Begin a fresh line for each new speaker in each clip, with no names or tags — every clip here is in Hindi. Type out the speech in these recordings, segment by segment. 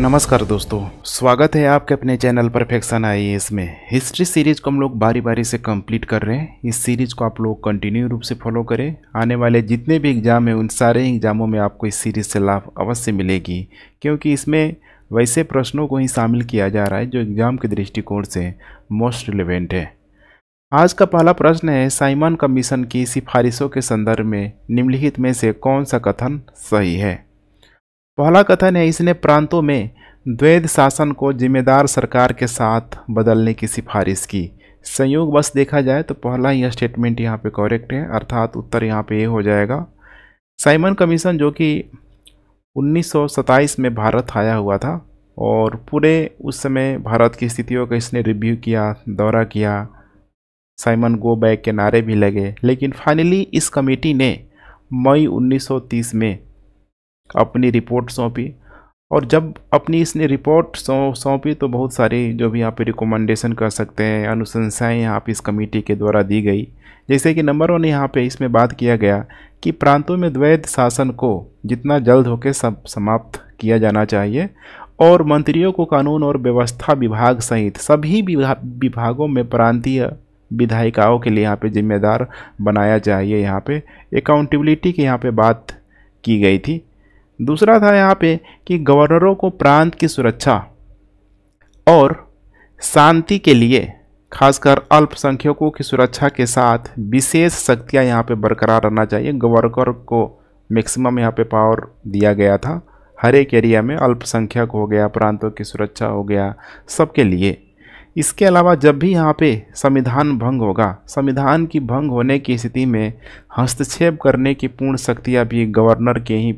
नमस्कार दोस्तों स्वागत है आपके अपने चैनल परफेक्शन आई में हिस्ट्री सीरीज को हम लोग बारी बारी से कंप्लीट कर रहे हैं इस सीरीज को आप लोग कंटिन्यू रूप से फॉलो करें आने वाले जितने भी एग्ज़ाम हैं उन सारे एग्ज़ामों में आपको इस सीरीज से लाभ अवश्य मिलेगी क्योंकि इसमें वैसे प्रश्नों को ही शामिल किया जा रहा है जो एग्ज़ाम के दृष्टिकोण से मोस्ट रिलेवेंट है आज का पहला प्रश्न है साइमन कमीशन की सिफारिशों के संदर्भ में निम्नलिखित में से कौन सा कथन सही है पहला कथन है इसने प्रांतों में द्वैध शासन को जिम्मेदार सरकार के साथ बदलने की सिफारिश की संयोग बस देखा जाए तो पहला यह स्टेटमेंट यहाँ पे कॉरेक्ट है अर्थात उत्तर यहाँ पे ये यह हो जाएगा साइमन कमीशन जो कि 1927 में भारत आया हुआ था और पूरे उस समय भारत की स्थितियों का इसने रिव्यू किया दौरा किया साइमन गो बैक के नारे भी लगे लेकिन फाइनली इस कमेटी ने मई 1930 में अपनी रिपोर्ट सौंपी और जब अपनी इसने रिपोर्ट सौंपी तो बहुत सारे जो भी यहाँ पे रिकमेंडेशन कर सकते हैं अनुशंसाएँ यहाँ पर इस कमेटी के द्वारा दी गई जैसे कि नंबर वन यहाँ पे इसमें बात किया गया कि प्रांतों में द्वैत शासन को जितना जल्द होकर सब समाप्त किया जाना चाहिए और मंत्रियों को कानून और व्यवस्था विभाग सहित सभी विभागों में प्रांतीय विधायिकाओं के लिए यहाँ पे जिम्मेदार बनाया चाहिए यहाँ पे अकाउंटेबिलिटी की यहाँ पे बात की गई थी दूसरा था यहाँ पे कि गवर्नरों को प्रांत की सुरक्षा और शांति के लिए खासकर अल्पसंख्यकों की सुरक्षा के साथ विशेष शक्तियाँ यहाँ पे बरकरार रहना चाहिए गवर्नर को मैक्सिमम यहाँ पे पावर दिया गया था हर एक एरिया में अल्पसंख्यक हो गया प्रांतों की सुरक्षा हो गया सबके लिए इसके अलावा जब भी यहाँ पे संविधान भंग होगा संविधान की भंग होने की स्थिति में हस्तक्षेप करने की पूर्ण शक्तियाँ भी गवर्नर के ही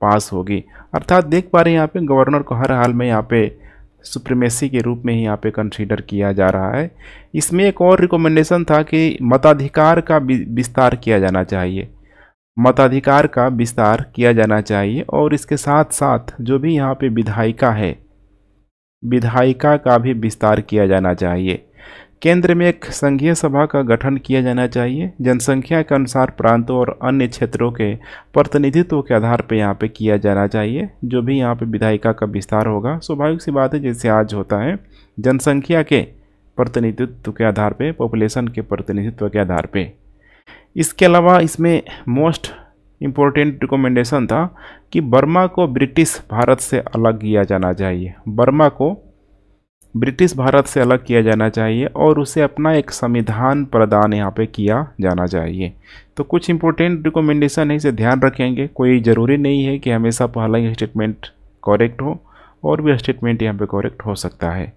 पास होगी अर्थात देख पा रहे हैं यहाँ पे गवर्नर को हर हाल में यहाँ पे सुप्रीमेसी के रूप में ही यहाँ पे कंसीडर किया जा रहा है इसमें एक और रिकमेंडेशन था कि मताधिकार का विस्तार किया जाना चाहिए मताधिकार का विस्तार किया जाना चाहिए और इसके साथ साथ जो भी यहाँ पे विधायिका है विधायिका का भी विस्तार किया जाना चाहिए केंद्र में एक संघीय सभा का गठन किया जाना चाहिए जनसंख्या के अनुसार प्रांतों और अन्य क्षेत्रों के प्रतिनिधित्व के आधार पर यहाँ पे किया जाना चाहिए जो भी यहाँ पे विधायिका का विस्तार होगा स्वाभाविक सी बात है जैसे आज होता है जनसंख्या के प्रतिनिधित्व के आधार पे पॉपुलेशन के प्रतिनिधित्व के आधार पर इसके अलावा इसमें मोस्ट इम्पोर्टेंट रिकमेंडेशन था कि बर्मा को ब्रिटिश भारत से अलग किया जाना चाहिए बर्मा को ब्रिटिश भारत से अलग किया जाना चाहिए और उसे अपना एक संविधान प्रदान यहाँ पे किया जाना चाहिए तो कुछ इंपॉर्टेंट रिकमेंडेशन है इसे ध्यान रखेंगे कोई ज़रूरी नहीं है कि हमेशा पहला ही स्टेटमेंट करेक्ट हो और भी स्टेटमेंट यहाँ पे करेक्ट हो सकता है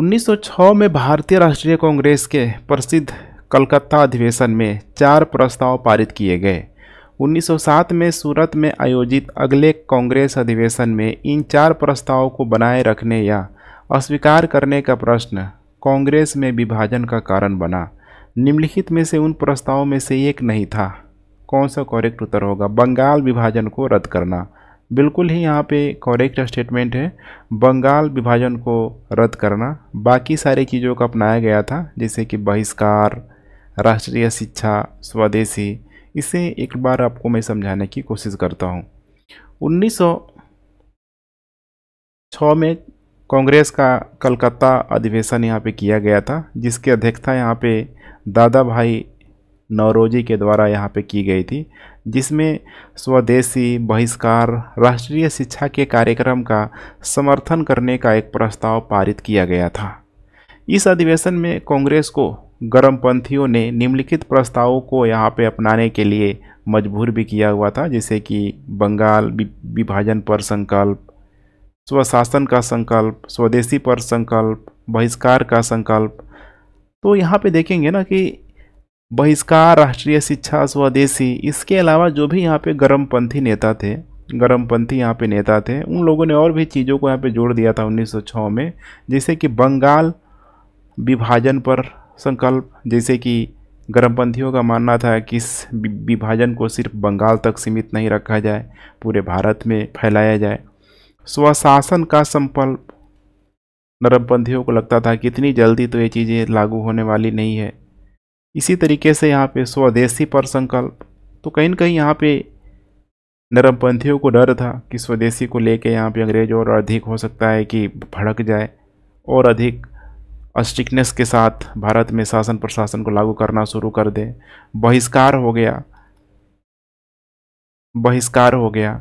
1906 में भारतीय राष्ट्रीय कांग्रेस के प्रसिद्ध कलकत्ता अधिवेशन में चार प्रस्ताव पारित किए गए 1907 में सूरत में आयोजित अगले कांग्रेस अधिवेशन में इन चार प्रस्तावों को बनाए रखने या अस्वीकार करने का प्रश्न कांग्रेस में विभाजन का कारण बना निम्नलिखित में से उन प्रस्तावों में से एक नहीं था कौन सा करेक्ट उत्तर होगा बंगाल विभाजन को रद्द करना बिल्कुल ही यहाँ पे करेक्ट स्टेटमेंट है बंगाल विभाजन को रद्द करना बाकी सारी चीज़ों का अपनाया गया था जैसे कि बहिष्कार राष्ट्रीय शिक्षा स्वदेशी इसे एक बार आपको मैं समझाने की कोशिश करता हूँ 1906 में कांग्रेस का कलकत्ता अधिवेशन यहाँ पे किया गया था जिसकी अध्यक्षता यहाँ पे दादा भाई नौरोजी के द्वारा यहाँ पे की गई थी जिसमें स्वदेशी बहिष्कार राष्ट्रीय शिक्षा के कार्यक्रम का समर्थन करने का एक प्रस्ताव पारित किया गया था इस अधिवेशन में कांग्रेस को गर्मपंथियों ने निम्नलिखित प्रस्तावों को यहाँ पे अपनाने के लिए मजबूर भी किया हुआ था जैसे कि बंगाल विभाजन पर संकल्प स्वशासन का संकल्प स्वदेशी पर संकल्प बहिष्कार का संकल्प तो यहाँ पे देखेंगे ना कि बहिष्कार राष्ट्रीय शिक्षा स्वदेशी इसके अलावा जो भी यहाँ पे गर्मपंथी नेता थे गर्मपंथी यहाँ पे नेता थे उन लोगों ने और भी चीज़ों को यहाँ पे जोड़ दिया था 1906 में जैसे कि बंगाल विभाजन पर संकल्प जैसे कि गर्मपंथियों का मानना था कि इस विभाजन को सिर्फ बंगाल तक सीमित नहीं रखा जाए पूरे भारत में फैलाया जाए स्वशासन का संकल्प नरमपंथियों को लगता था कि इतनी जल्दी तो ये चीज़ें लागू होने वाली नहीं है इसी तरीके से यहाँ पे स्वदेशी पर संकल्प तो कहीं ना कहीं यहाँ पे नरमपंथियों को डर था कि स्वदेशी को लेके यहाँ पे अंग्रेज और अधिक हो सकता है कि भड़क जाए और अधिक स्ट्रिकनेस के साथ भारत में शासन प्रशासन को लागू करना शुरू कर दे बहिष्कार हो गया बहिष्कार हो गया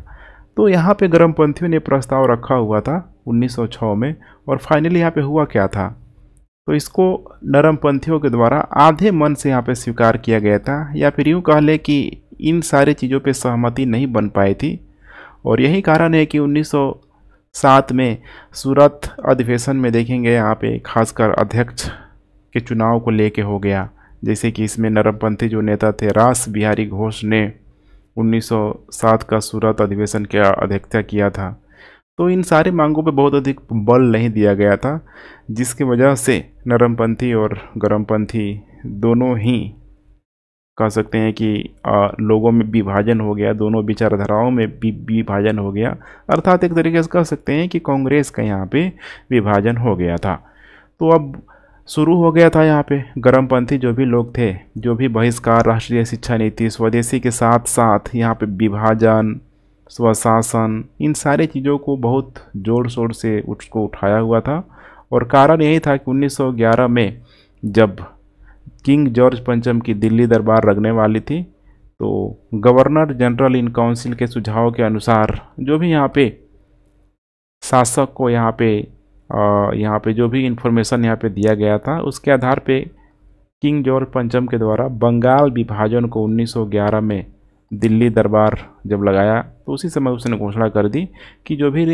तो यहाँ पे गर्मपंथियों ने प्रस्ताव रखा हुआ था 1906 में और फाइनली यहाँ पे हुआ क्या था तो इसको नरमपंथियों के द्वारा आधे मन से यहाँ पे स्वीकार किया गया था या फिर यूँ कह लें कि इन सारी चीज़ों पे सहमति नहीं बन पाई थी और यही कारण है कि साथ में सूरत अधिवेशन में देखेंगे यहाँ पे खासकर अध्यक्ष के चुनाव को लेके हो गया जैसे कि इसमें नरमपंथी जो नेता थे रास बिहारी घोष ने 1907 का सूरत अधिवेशन के अध्यक्षता किया था तो इन सारे मांगों पर बहुत अधिक बल नहीं दिया गया था जिसकी वजह से नरमपंथी और गर्मपंथी दोनों ही कह सकते हैं कि आ, लोगों में विभाजन हो गया दोनों विचारधाराओं में विभाजन हो गया अर्थात एक तरीके से कह सकते हैं कि कांग्रेस का यहाँ पे विभाजन हो गया था तो अब शुरू हो गया था यहाँ पे गर्मपंथी जो भी लोग थे जो भी बहिष्कार राष्ट्रीय शिक्षा नीति स्वदेशी के साथ साथ यहाँ पे विभाजन स्वशासन इन सारे चीज़ों को बहुत जोर शोर से उसको उठाया हुआ था और कारण यही था कि 1911 में जब किंग जॉर्ज पंचम की दिल्ली दरबार लगने वाली थी तो गवर्नर जनरल इन काउंसिल के सुझाव के अनुसार जो भी यहाँ पे शासक को यहाँ पे यहाँ पे जो भी इन्फॉर्मेशन यहाँ पे दिया गया था उसके आधार पे किंग जॉर्ज पंचम के द्वारा बंगाल विभाजन को 1911 में दिल्ली दरबार जब लगाया तो उसी समय उसने घोषणा कर दी कि जो भी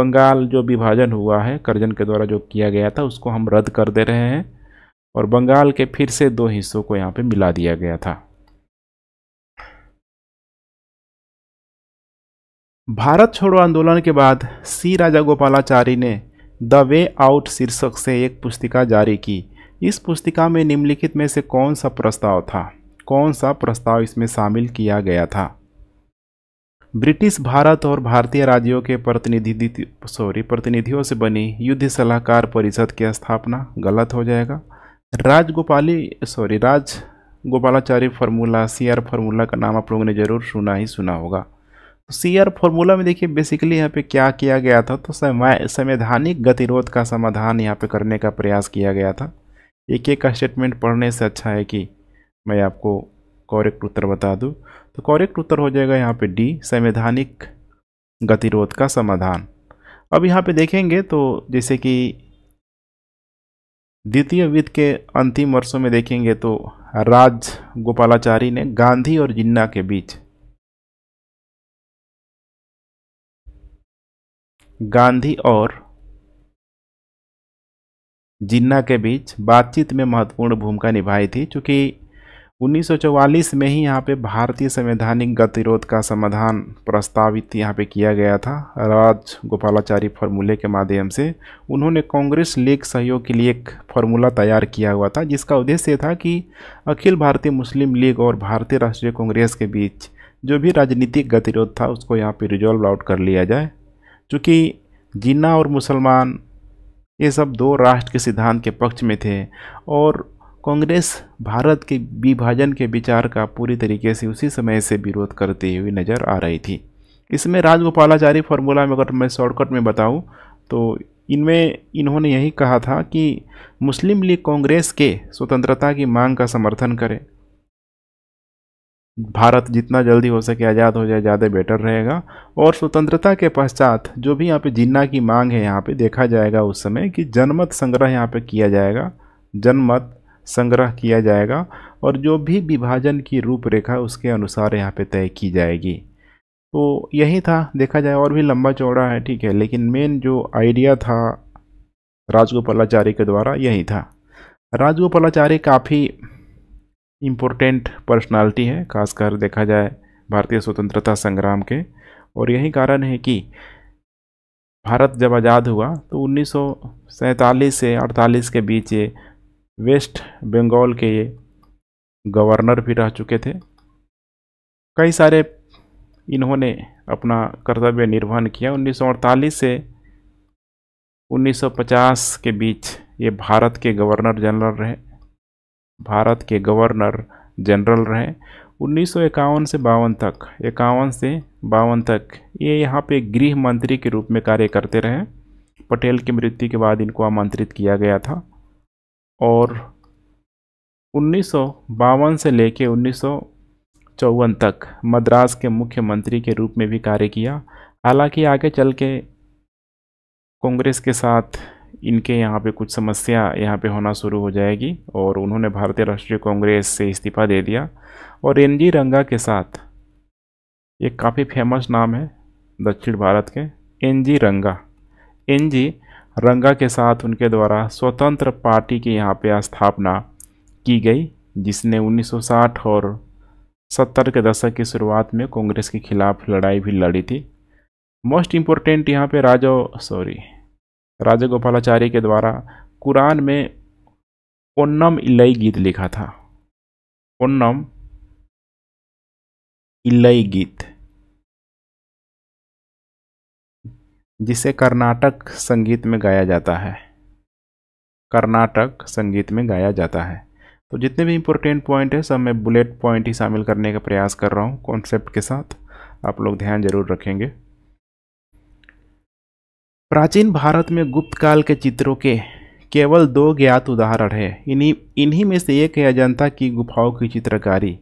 बंगाल जो विभाजन हुआ है करजन के द्वारा जो किया गया था उसको हम रद्द कर दे रहे हैं और बंगाल के फिर से दो हिस्सों को यहाँ पे मिला दिया गया था भारत छोड़ो आंदोलन के बाद सी राजा गोपालाचारी ने द वे आउट शीर्षक से एक पुस्तिका जारी की इस पुस्तिका में निम्नलिखित में से कौन सा प्रस्ताव था कौन सा प्रस्ताव इसमें शामिल किया गया था ब्रिटिश भारत और भारतीय राज्यों के प्रतिनिधि सॉरी प्रतिनिधियों से बनी युद्ध सलाहकार परिषद की स्थापना गलत हो जाएगा राजगोपाली sorry Raj Gopalacharya formula C R formula का नाम आप लोगों ने ज़रूर सुना ही सुना होगा सी आर फार्मूला में देखिए बेसिकली यहाँ पे क्या किया गया था तो संवैधानिक गतिरोध का समाधान यहाँ पे करने का प्रयास किया गया था एक एक का स्टेटमेंट पढ़ने से अच्छा है कि मैं आपको कॉरेक्ट उत्तर बता दूँ तो कॉरेक्ट उत्तर हो जाएगा यहाँ पर डी संवैधानिक गतिरोध का समाधान अब यहाँ पर देखेंगे तो जैसे कि द्वितीय वित्त के अंतिम वर्षों में देखेंगे तो राज गोपालाचारी ने गांधी और जिन्ना के बीच गांधी और जिन्ना के बीच बातचीत में महत्वपूर्ण भूमिका निभाई थी क्योंकि 1944 में ही यहाँ पे भारतीय संवैधानिक गतिरोध का समाधान प्रस्तावित यहाँ पे किया गया था राज गोपालाचारी फार्मूले के माध्यम से उन्होंने कांग्रेस लीग सहयोग के लिए एक फार्मूला तैयार किया हुआ था जिसका उद्देश्य था कि अखिल भारतीय मुस्लिम लीग और भारतीय राष्ट्रीय कांग्रेस के बीच जो भी राजनीतिक गतिरोध था उसको यहाँ पर रिजॉल्व आउट कर लिया जाए चूँकि जिन्ना और मुसलमान ये सब दो राष्ट्र के सिद्धांत के पक्ष में थे और कांग्रेस भारत के विभाजन के विचार का पूरी तरीके से उसी समय से विरोध करती हुई नज़र आ रही थी इसमें राजगोपालाचारी फार्मूला में अगर मैं शॉर्टकट में बताऊं तो इनमें इन्होंने यही कहा था कि मुस्लिम लीग कांग्रेस के स्वतंत्रता की मांग का समर्थन करें भारत जितना जल्दी हो सके आज़ाद हो जाए ज़्यादा बेटर रहेगा और स्वतंत्रता के पश्चात जो भी यहाँ पे जिन्ना की मांग है यहाँ पे देखा जाएगा उस समय कि जनमत संग्रह यहाँ पे किया जाएगा जनमत संग्रह किया जाएगा और जो भी विभाजन की रूपरेखा उसके अनुसार यहाँ पे तय की जाएगी तो यही था देखा जाए और भी लंबा चौड़ा है ठीक है लेकिन मेन जो आइडिया था राजगोपालाचार्य के द्वारा यही था राजगोपालाचार्य काफ़ी इम्पोर्टेंट पर्सनालिटी है खासकर देखा जाए भारतीय स्वतंत्रता संग्राम के और यही कारण है कि भारत जब आज़ाद हुआ तो उन्नीस से 48 के बीच ये वेस्ट बंगाल के ये गवर्नर भी रह चुके थे कई सारे इन्होंने अपना कर्तव्य निर्वहन किया 1948 से 1950 के बीच ये भारत के गवर्नर जनरल रहे भारत के गवर्नर जनरल रहे उन्नीस से बावन तक इक्यावन से बावन तक ये यहाँ पे गृह मंत्री के रूप में कार्य करते रहे पटेल की मृत्यु के बाद इनको आमंत्रित किया गया था और उन्नीस से लेके उन्नीस चौवन तक मद्रास के मुख्यमंत्री के रूप में भी कार्य किया हालांकि आगे चल के कांग्रेस के साथ इनके यहाँ पे कुछ समस्या यहाँ पे होना शुरू हो जाएगी और उन्होंने भारतीय राष्ट्रीय कांग्रेस से इस्तीफा दे दिया और एन जी रंगा के साथ एक काफ़ी फेमस नाम है दक्षिण भारत के एन जी रंगा एन जी रंगा के साथ उनके द्वारा स्वतंत्र पार्टी की यहाँ पे स्थापना की गई जिसने 1960 और 70 के दशक की शुरुआत में कांग्रेस के खिलाफ लड़ाई भी लड़ी थी मोस्ट इम्पोर्टेंट यहाँ पे राजा सॉरी राजा गोपालाचार्य के द्वारा कुरान में ओन्नम इलई गीत लिखा था ओन्नम
इलई गीत जिसे
कर्नाटक संगीत में गाया जाता है कर्नाटक संगीत में गाया जाता है तो जितने भी इंपॉर्टेंट पॉइंट है सब मैं बुलेट पॉइंट ही शामिल करने का प्रयास कर रहा हूँ कॉन्सेप्ट के साथ आप लोग ध्यान जरूर रखेंगे प्राचीन भारत में गुप्त काल के चित्रों के केवल दो ज्ञात उदाहरण है इन्हीं इन्हीं में से एक है अजंता की गुफाओं की चित्रकारी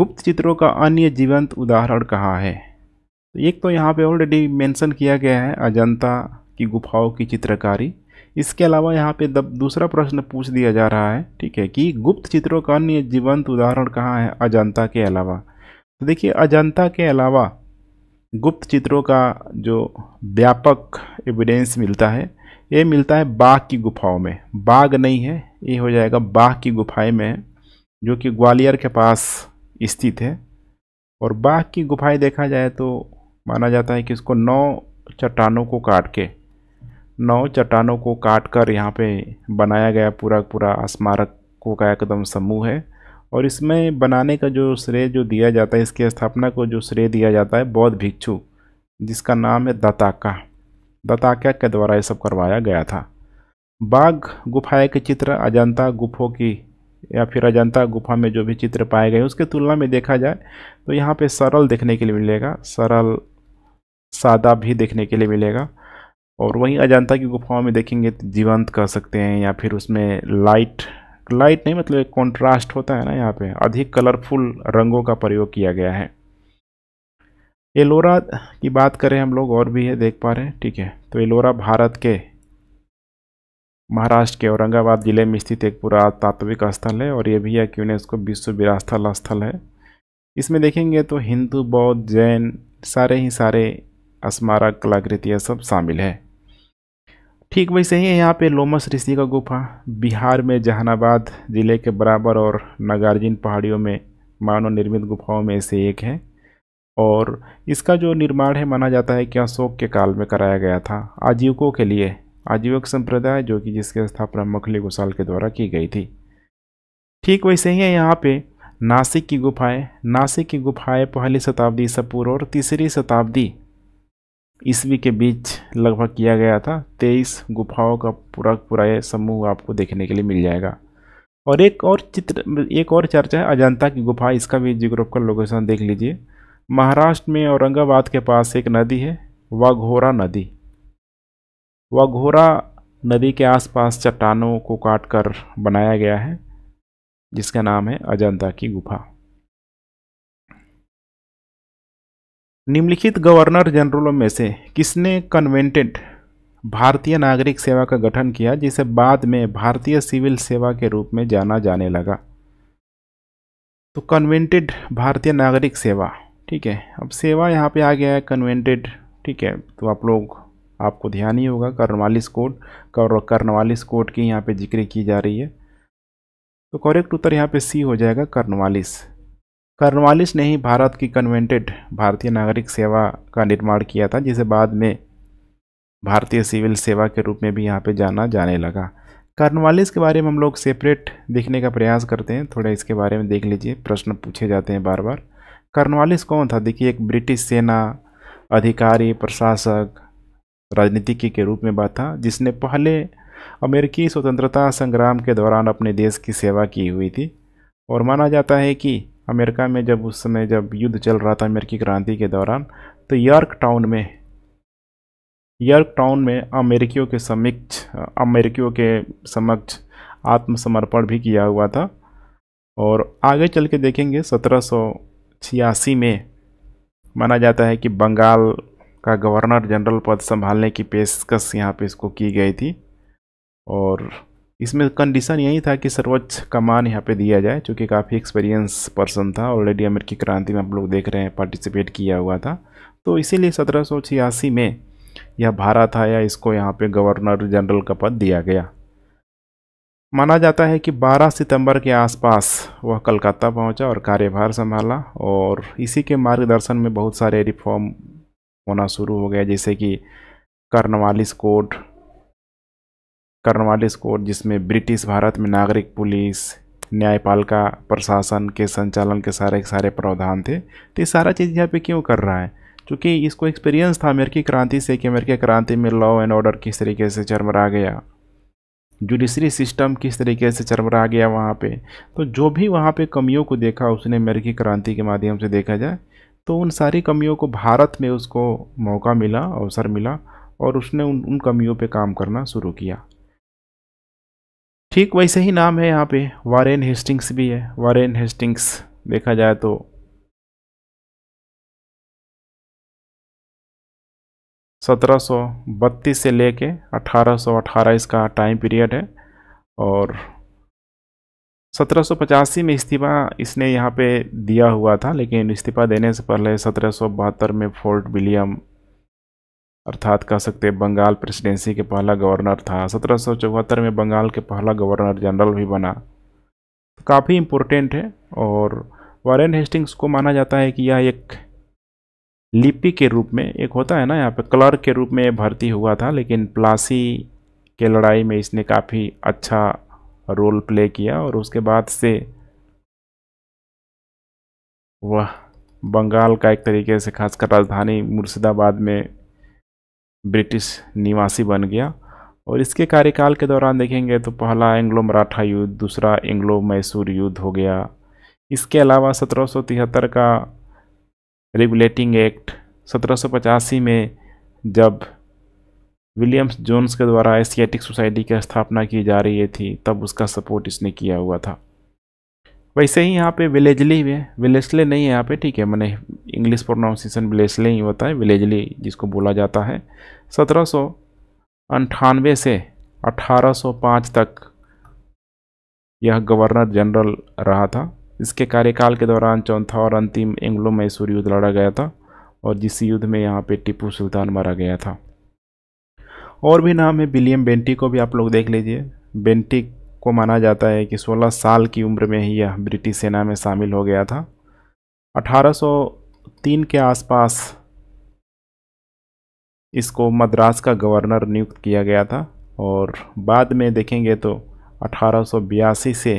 गुप्त चित्रों का अन्य जीवंत उदाहरण कहाँ है तो एक तो यहाँ पे ऑलरेडी मेंशन किया गया है अजंता की गुफाओं की चित्रकारी इसके अलावा यहाँ पे दूसरा प्रश्न पूछ दिया जा रहा है ठीक है कि गुप्त चित्रों का अन्य जीवंत उदाहरण कहाँ है अजंता के अलावा तो देखिए अजंता के अलावा गुप्त चित्रों का जो व्यापक एविडेंस मिलता है ये मिलता है बाघ की गुफाओं में बाघ नहीं है ये हो जाएगा बाघ की गुफाएं में जो कि ग्वालियर के पास स्थित है और बाघ की गुफाएं देखा जाए तो माना जाता है कि इसको नौ चट्टानों को काट के नौ चट्टानों को काट कर यहाँ पे बनाया गया पूरा पूरा स्मारकों का एकदम समूह है और इसमें बनाने का जो श्रेय जो दिया जाता है इसकी स्थापना को जो श्रेय दिया जाता है बौद्ध भिक्षु जिसका नाम है दत्ताका दत्ताका के द्वारा ये सब करवाया गया था बाघ गुफाएँ के चित्र अजंता गुफों की या फिर अजंता गुफा में जो भी चित्र पाए गए उसके तुलना में देखा जाए तो यहाँ पे सरल देखने के लिए मिलेगा सरल सादा भी देखने के लिए मिलेगा और वहीं अजंता की गुफाओं में देखेंगे तो जीवंत कह सकते हैं या फिर उसमें लाइट लाइट नहीं मतलब एक कॉन्ट्रास्ट होता है ना यहाँ पे अधिक कलरफुल रंगों का प्रयोग किया गया है एलोरा की बात करें हम लोग और भी है देख पा रहे हैं ठीक है तो एलोरा भारत के महाराष्ट्र के औरंगाबाद ज़िले में स्थित एक पुरातात्विक स्थल है और ये भी एक यूनेस्को विश्व विरासत स्थल है इसमें देखेंगे तो हिंदू बौद्ध जैन सारे ही सारे स्मारक कलाकृतियाँ सब शामिल है ठीक वैसे ही यहाँ पे लोमस ऋषि का गुफा बिहार में जहानाबाद ज़िले के बराबर और नागार्जुन पहाड़ियों में मानव निर्मित गुफाओं में से एक है और इसका जो निर्माण है माना जाता है कि अशोक के काल में कराया गया था आजीवकों के लिए आजीवक संप्रदाय जो कि जिसकी स्थापना मखली घोषाल के द्वारा की गई थी ठीक वैसे ही है यहाँ पे नासिक की गुफाएं नासिक की गुफाएं पहली शताब्दी से पूर्व और तीसरी शताब्दी ईस्वी के बीच लगभग किया गया था तेईस गुफाओं का पूरा पूरा यह समूह आपको देखने के लिए मिल जाएगा और एक और चित्र एक और चर्चा है अजंता की गुफा इसका भी जियोग्राफिकल लोकेशन देख लीजिए महाराष्ट्र में औरंगाबाद के पास एक नदी है वाघोरा नदी वाघोरा नदी के आसपास चट्टानों को काटकर बनाया गया है जिसका नाम है अजंता की गुफा निम्नलिखित गवर्नर जनरलों में से किसने कन्वेंटेड भारतीय नागरिक सेवा का गठन किया जिसे बाद में भारतीय सिविल सेवा के रूप में जाना जाने लगा तो कन्वेंटेड भारतीय नागरिक सेवा ठीक है अब सेवा यहाँ पे आ गया है कन्वेंटेड ठीक है तो आप लोग आपको ध्यान ही होगा कर्नवालिस कोड कर कर्नवालिस कोड की यहाँ पे जिक्र की जा रही है तो करेक्ट उत्तर यहाँ पे सी हो जाएगा कर्नवालिस कर्नवालिस ने ही भारत की कन्वेंटेड भारतीय नागरिक सेवा का निर्माण किया था जिसे बाद में भारतीय सिविल सेवा के रूप में भी यहाँ पे जाना जाने लगा कर्नवालिस के बारे में हम लोग सेपरेट देखने का प्रयास करते हैं थोड़ा इसके बारे में देख लीजिए प्रश्न पूछे जाते हैं बार बार कर्नवालिस कौन था देखिए एक ब्रिटिश सेना अधिकारी प्रशासक राजनीतिज्ञ के रूप में बात था जिसने पहले अमेरिकी स्वतंत्रता संग्राम के दौरान अपने देश की सेवा की हुई थी और माना जाता है कि अमेरिका में जब उस समय जब युद्ध चल रहा था अमेरिकी क्रांति के दौरान तो यॉर्क टाउन में यॉर्क टाउन में अमेरिकियों के समक्ष अमेरिकियों के समक्ष आत्मसमर्पण भी किया हुआ था और आगे चल के देखेंगे सत्रह में माना जाता है कि बंगाल का गवर्नर जनरल पद संभालने की पेशकश यहाँ पे इसको की गई थी और इसमें कंडीशन यही था कि सर्वोच्च कमान यहाँ पे दिया जाए चूँकि काफ़ी एक्सपीरियंस पर्सन था ऑलरेडी अमेरिकी क्रांति में आप लोग देख रहे हैं पार्टिसिपेट किया हुआ था तो इसीलिए सत्रह में यह भारत आया इसको यहाँ पे गवर्नर जनरल का पद दिया गया माना जाता है कि 12 सितंबर के आसपास वह कलकत्ता पहुंचा और कार्यभार संभाला और इसी के मार्गदर्शन में बहुत सारे रिफॉर्म होना शुरू हो गया जैसे कि कर्नवालिस कोड कर्नवालिस स्कोर जिसमें ब्रिटिश भारत में नागरिक पुलिस न्यायपालिका प्रशासन के संचालन के सारे के सारे प्रावधान थे तो ये सारा चीज़ यहाँ पे क्यों कर रहा है क्योंकि इसको एक्सपीरियंस था अमेरिकी क्रांति से कि अमेरिकी क्रांति में लॉ एंड ऑर्डर किस तरीके से चरमरा गया जुडिशरी सिस्टम किस तरीके से चरमरा गया वहाँ पे तो जो भी वहाँ पे कमियों को देखा उसने अमेरिकी क्रांति के माध्यम से देखा जाए तो उन सारी कमियों को भारत में उसको मौका मिला अवसर मिला और उसने उन उन कमियों पे काम करना शुरू किया ठीक वैसे ही नाम है यहाँ पे वारेन हेस्टिंग्स भी है वारेन हेस्टिंग्स देखा जाए तो सत्रह सौ बत्तीस से लेके अठारह सौ अठारह इसका टाइम पीरियड है और सत्रह सौ पचासी में इस्तीफ़ा इसने यहाँ पे दिया हुआ था लेकिन इस्तीफ़ा देने से पहले सत्रह सौ बहत्तर में फोर्ट विलियम अर्थात कह सकते हैं बंगाल प्रेसिडेंसी के पहला गवर्नर था सत्रह में बंगाल के पहला गवर्नर जनरल भी बना तो काफ़ी इम्पोर्टेंट है और वारेन हेस्टिंग्स को माना जाता है कि यह एक लिपि के रूप में एक होता है ना यहाँ पे क्लर्क के रूप में भर्ती हुआ था लेकिन प्लासी के लड़ाई में इसने काफ़ी अच्छा रोल प्ले किया और उसके बाद से वह बंगाल का एक तरीके से खासकर राजधानी मुर्शिदाबाद में ब्रिटिश निवासी बन गया और इसके कार्यकाल के दौरान देखेंगे तो पहला एंग्लो मराठा युद्ध दूसरा एंग्लो मैसूर युद्ध हो गया इसके अलावा सत्रह का रेगुलेटिंग एक्ट सत्रह में जब विलियम्स जोन्स के द्वारा एशियाटिक सोसाइटी की स्थापना की जा रही थी तब उसका सपोर्ट इसने किया हुआ था वैसे ही यहाँ पे विलेजली में विलेजले नहीं है यहाँ पे ठीक है मैंने इंग्लिश प्रोनाउंसिएशन विलेजले ही होता है विलेजली जिसको बोला जाता है सत्रह से 1805 तक यह गवर्नर जनरल रहा था इसके कार्यकाल के दौरान चौथा और अंतिम एंग्लो मैसूर युद्ध लड़ा गया था और जिस युद्ध में यहाँ पे टीपू सुल्तान मारा गया था और भी नाम है विलियम बेंटी को भी आप लोग देख लीजिए बेंटी को माना जाता है कि 16 साल की उम्र में ही यह ब्रिटिश सेना में शामिल हो गया था 1803 के आसपास इसको मद्रास का गवर्नर नियुक्त किया गया था और बाद में देखेंगे तो अठारह से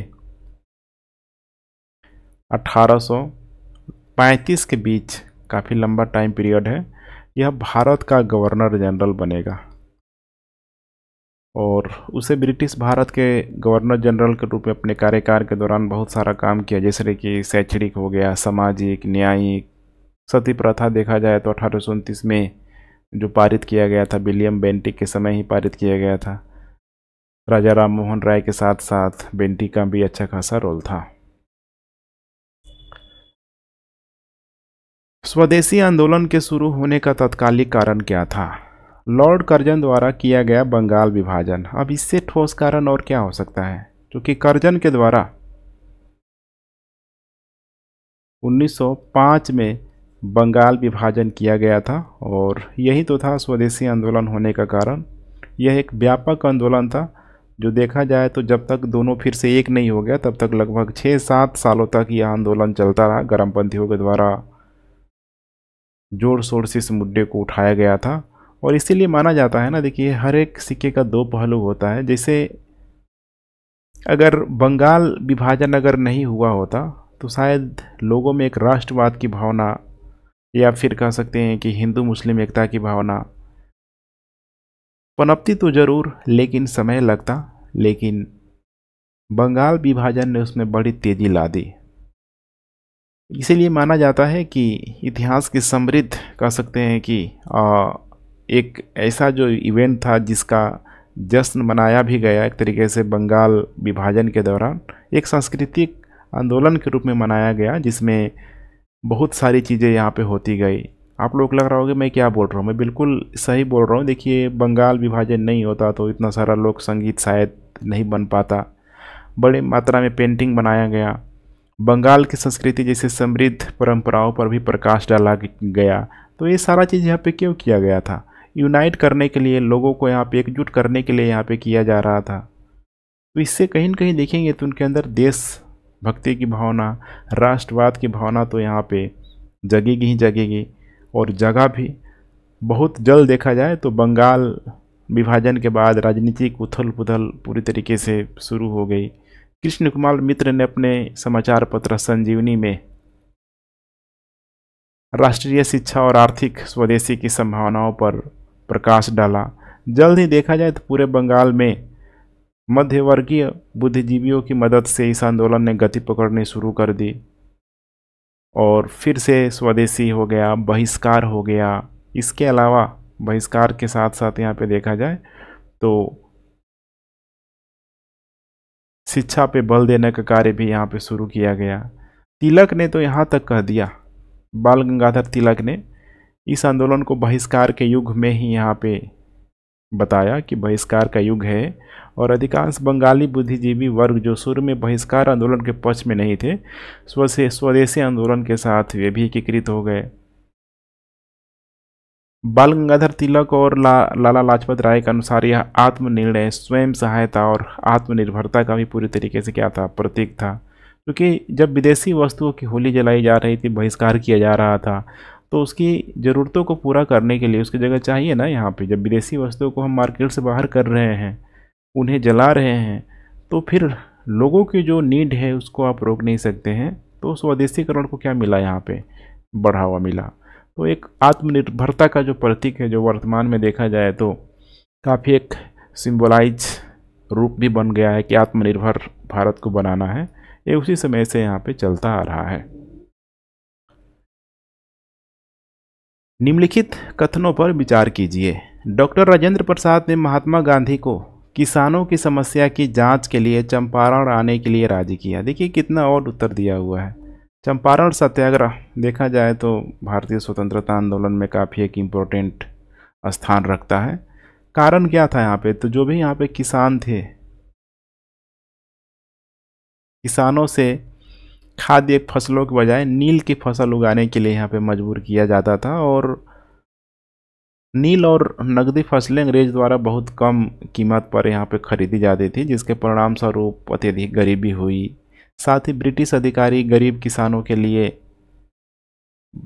अठारह के बीच काफ़ी लंबा टाइम पीरियड है यह भारत का गवर्नर जनरल बनेगा और उसे ब्रिटिश भारत के गवर्नर जनरल के रूप में अपने कार्यकाल के दौरान बहुत सारा काम किया जैसे कि शैक्षणिक हो गया सामाजिक न्यायिक सती प्रथा देखा जाए तो अठारह में जो पारित किया गया था विलियम बेंटिक के समय ही पारित किया गया था राजा राम मोहन राय के साथ साथ बेंटी का भी अच्छा खासा रोल था स्वदेशी आंदोलन के शुरू होने का तत्कालिक कारण क्या था लॉर्ड कर्जन द्वारा किया गया बंगाल विभाजन अब इससे ठोस कारण और क्या हो सकता है क्योंकि कर्जन के द्वारा 1905 में बंगाल विभाजन किया गया था और यही तो था स्वदेशी आंदोलन होने का कारण यह एक व्यापक आंदोलन था जो देखा जाए तो जब तक दोनों फिर से एक नहीं हो गया तब तक लगभग छः सात सालों तक यह आंदोलन चलता रहा गर्मपंथियों के द्वारा जोर शोर से इस मुद्दे को उठाया गया था और इसीलिए माना जाता है ना देखिए हर एक सिक्के का दो पहलू होता है जैसे अगर बंगाल विभाजन अगर नहीं हुआ होता तो शायद लोगों में एक राष्ट्रवाद की भावना या फिर कह सकते हैं कि हिंदू मुस्लिम एकता की भावना पनपती तो जरूर लेकिन समय लगता लेकिन बंगाल विभाजन ने उसमें बड़ी तेजी ला दी इसीलिए माना जाता है कि इतिहास की समृद्ध कह सकते हैं कि आ, एक ऐसा जो इवेंट था जिसका जश्न मनाया भी गया एक तरीके से बंगाल विभाजन के दौरान एक सांस्कृतिक आंदोलन के रूप में मनाया गया जिसमें बहुत सारी चीज़ें यहाँ पे होती गई आप लोग लग रहा होगा मैं क्या बोल रहा हूँ मैं बिल्कुल सही बोल रहा हूँ देखिए बंगाल विभाजन नहीं होता तो इतना सारा लोक संगीत शायद नहीं बन पाता बड़ी मात्रा में पेंटिंग बनाया गया बंगाल की संस्कृति जैसे समृद्ध परंपराओं पर भी प्रकाश डाला गया तो ये सारा चीज़ यहाँ पे क्यों किया गया था यूनाइट करने के लिए लोगों को यहाँ पे एकजुट करने के लिए यहाँ पे किया जा रहा था तो इससे कहीं ना कहीं देखेंगे तो उनके अंदर देश भक्ति की भावना राष्ट्रवाद की भावना तो यहाँ पे जगेगी ही जगेगी और जगह भी बहुत जल्द देखा जाए तो बंगाल विभाजन के बाद राजनीतिक उथल पुथल पूरी तरीके से शुरू हो गई कृष्ण कुमार मित्र ने अपने समाचार पत्र संजीवनी में राष्ट्रीय शिक्षा और आर्थिक स्वदेशी की संभावनाओं पर प्रकाश डाला जल्द ही देखा जाए तो पूरे बंगाल में मध्यवर्गीय बुद्धिजीवियों की मदद से इस आंदोलन ने गति पकड़नी शुरू कर दी और फिर से स्वदेशी हो गया बहिष्कार हो गया इसके अलावा बहिष्कार के साथ साथ यहाँ पे देखा जाए तो शिक्षा पे बल देने का कार्य भी यहाँ पे शुरू किया गया तिलक ने तो यहाँ तक कह दिया बाल गंगाधर तिलक ने इस आंदोलन को बहिष्कार के युग में ही यहाँ पे बताया कि बहिष्कार का युग है और अधिकांश बंगाली बुद्धिजीवी वर्ग जो शुरू में बहिष्कार आंदोलन के पक्ष में नहीं थे स्वसे स्वदेशी आंदोलन के साथ वे भी एकीकृत हो गए बाल गंगाधर तिलक और ला, लाला लाजपत राय के अनुसार यह आत्मनिर्णय स्वयं सहायता और आत्मनिर्भरता का भी पूरी तरीके से क्या था प्रतीक था क्योंकि जब विदेशी वस्तुओं की होली जलाई जा रही थी बहिष्कार किया जा रहा था तो उसकी ज़रूरतों को पूरा करने के लिए उसकी जगह चाहिए ना यहाँ पे जब विदेशी वस्तुओं को हम मार्केट से बाहर कर रहे हैं उन्हें जला रहे हैं तो फिर लोगों की जो नीड है उसको आप रोक नहीं सकते हैं तो स्वदेशीकरण को क्या मिला यहाँ पे बढ़ावा मिला तो एक आत्मनिर्भरता का जो प्रतीक है जो वर्तमान में देखा जाए तो काफ़ी एक सिंबलाइज रूप भी बन गया है कि आत्मनिर्भर भारत को बनाना है ये उसी समय से यहाँ पे चलता आ रहा है निम्नलिखित कथनों पर विचार कीजिए डॉक्टर राजेंद्र प्रसाद ने महात्मा गांधी को किसानों की समस्या की जांच के लिए चंपारण आने के लिए राजी किया देखिए कितना और उत्तर दिया हुआ है चंपारण सत्याग्रह देखा जाए तो भारतीय स्वतंत्रता आंदोलन में काफ़ी एक इम्पोर्टेंट स्थान रखता है कारण क्या था यहाँ पे तो जो भी यहाँ पे किसान थे किसानों से खाद्य फसलों के बजाय नील की फसल उगाने के लिए यहाँ पे मजबूर किया जाता था और नील और नकदी फसलें अंग्रेज द्वारा बहुत कम कीमत पर यहाँ पर खरीदी जाती थी जिसके परिणाम स्वरूप अत्यधिक गरीबी हुई साथ ही ब्रिटिश अधिकारी गरीब किसानों के लिए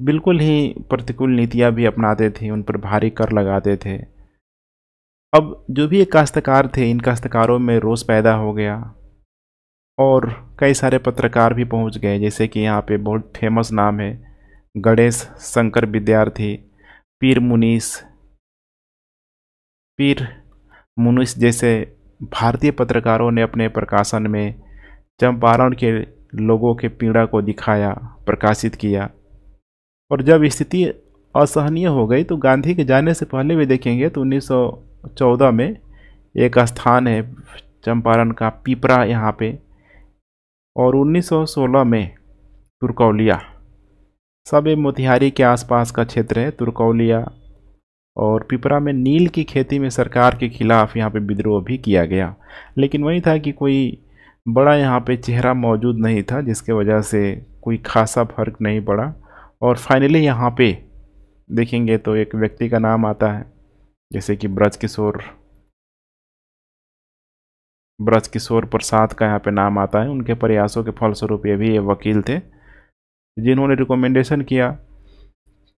बिल्कुल ही प्रतिकूल नीतियाँ भी अपनाते थे उन पर भारी कर लगाते थे अब जो भी एक काश्तकार थे इन काश्तकारों में रोज़ पैदा हो गया और कई सारे पत्रकार भी पहुंच गए जैसे कि यहाँ पे बहुत फेमस नाम है गणेश शंकर विद्यार्थी पीर मुनीस पीर मुनुष जैसे भारतीय पत्रकारों ने अपने प्रकाशन में चंपारण के लोगों के पीड़ा को दिखाया प्रकाशित किया और जब स्थिति असहनीय हो गई तो गांधी के जाने से पहले भी देखेंगे तो 1914 में एक स्थान है चंपारण का पिपरा यहाँ पे और 1916 में तुर्कौलिया सब ये मोतिहारी के आसपास का क्षेत्र है तुर्कौलिया और पिपरा में नील की खेती में सरकार के खिलाफ यहाँ पे विद्रोह भी किया गया लेकिन वही था कि कोई बड़ा यहाँ पे चेहरा मौजूद नहीं था जिसके वजह से कोई खासा फर्क नहीं पड़ा और फाइनली यहाँ पे देखेंगे तो एक व्यक्ति का नाम आता है जैसे कि ब्रज किशोर ब्रज किशोर प्रसाद का यहाँ पे नाम आता है उनके प्रयासों के फलस्वरूप ये भी ये वकील थे जिन्होंने रिकमेंडेशन किया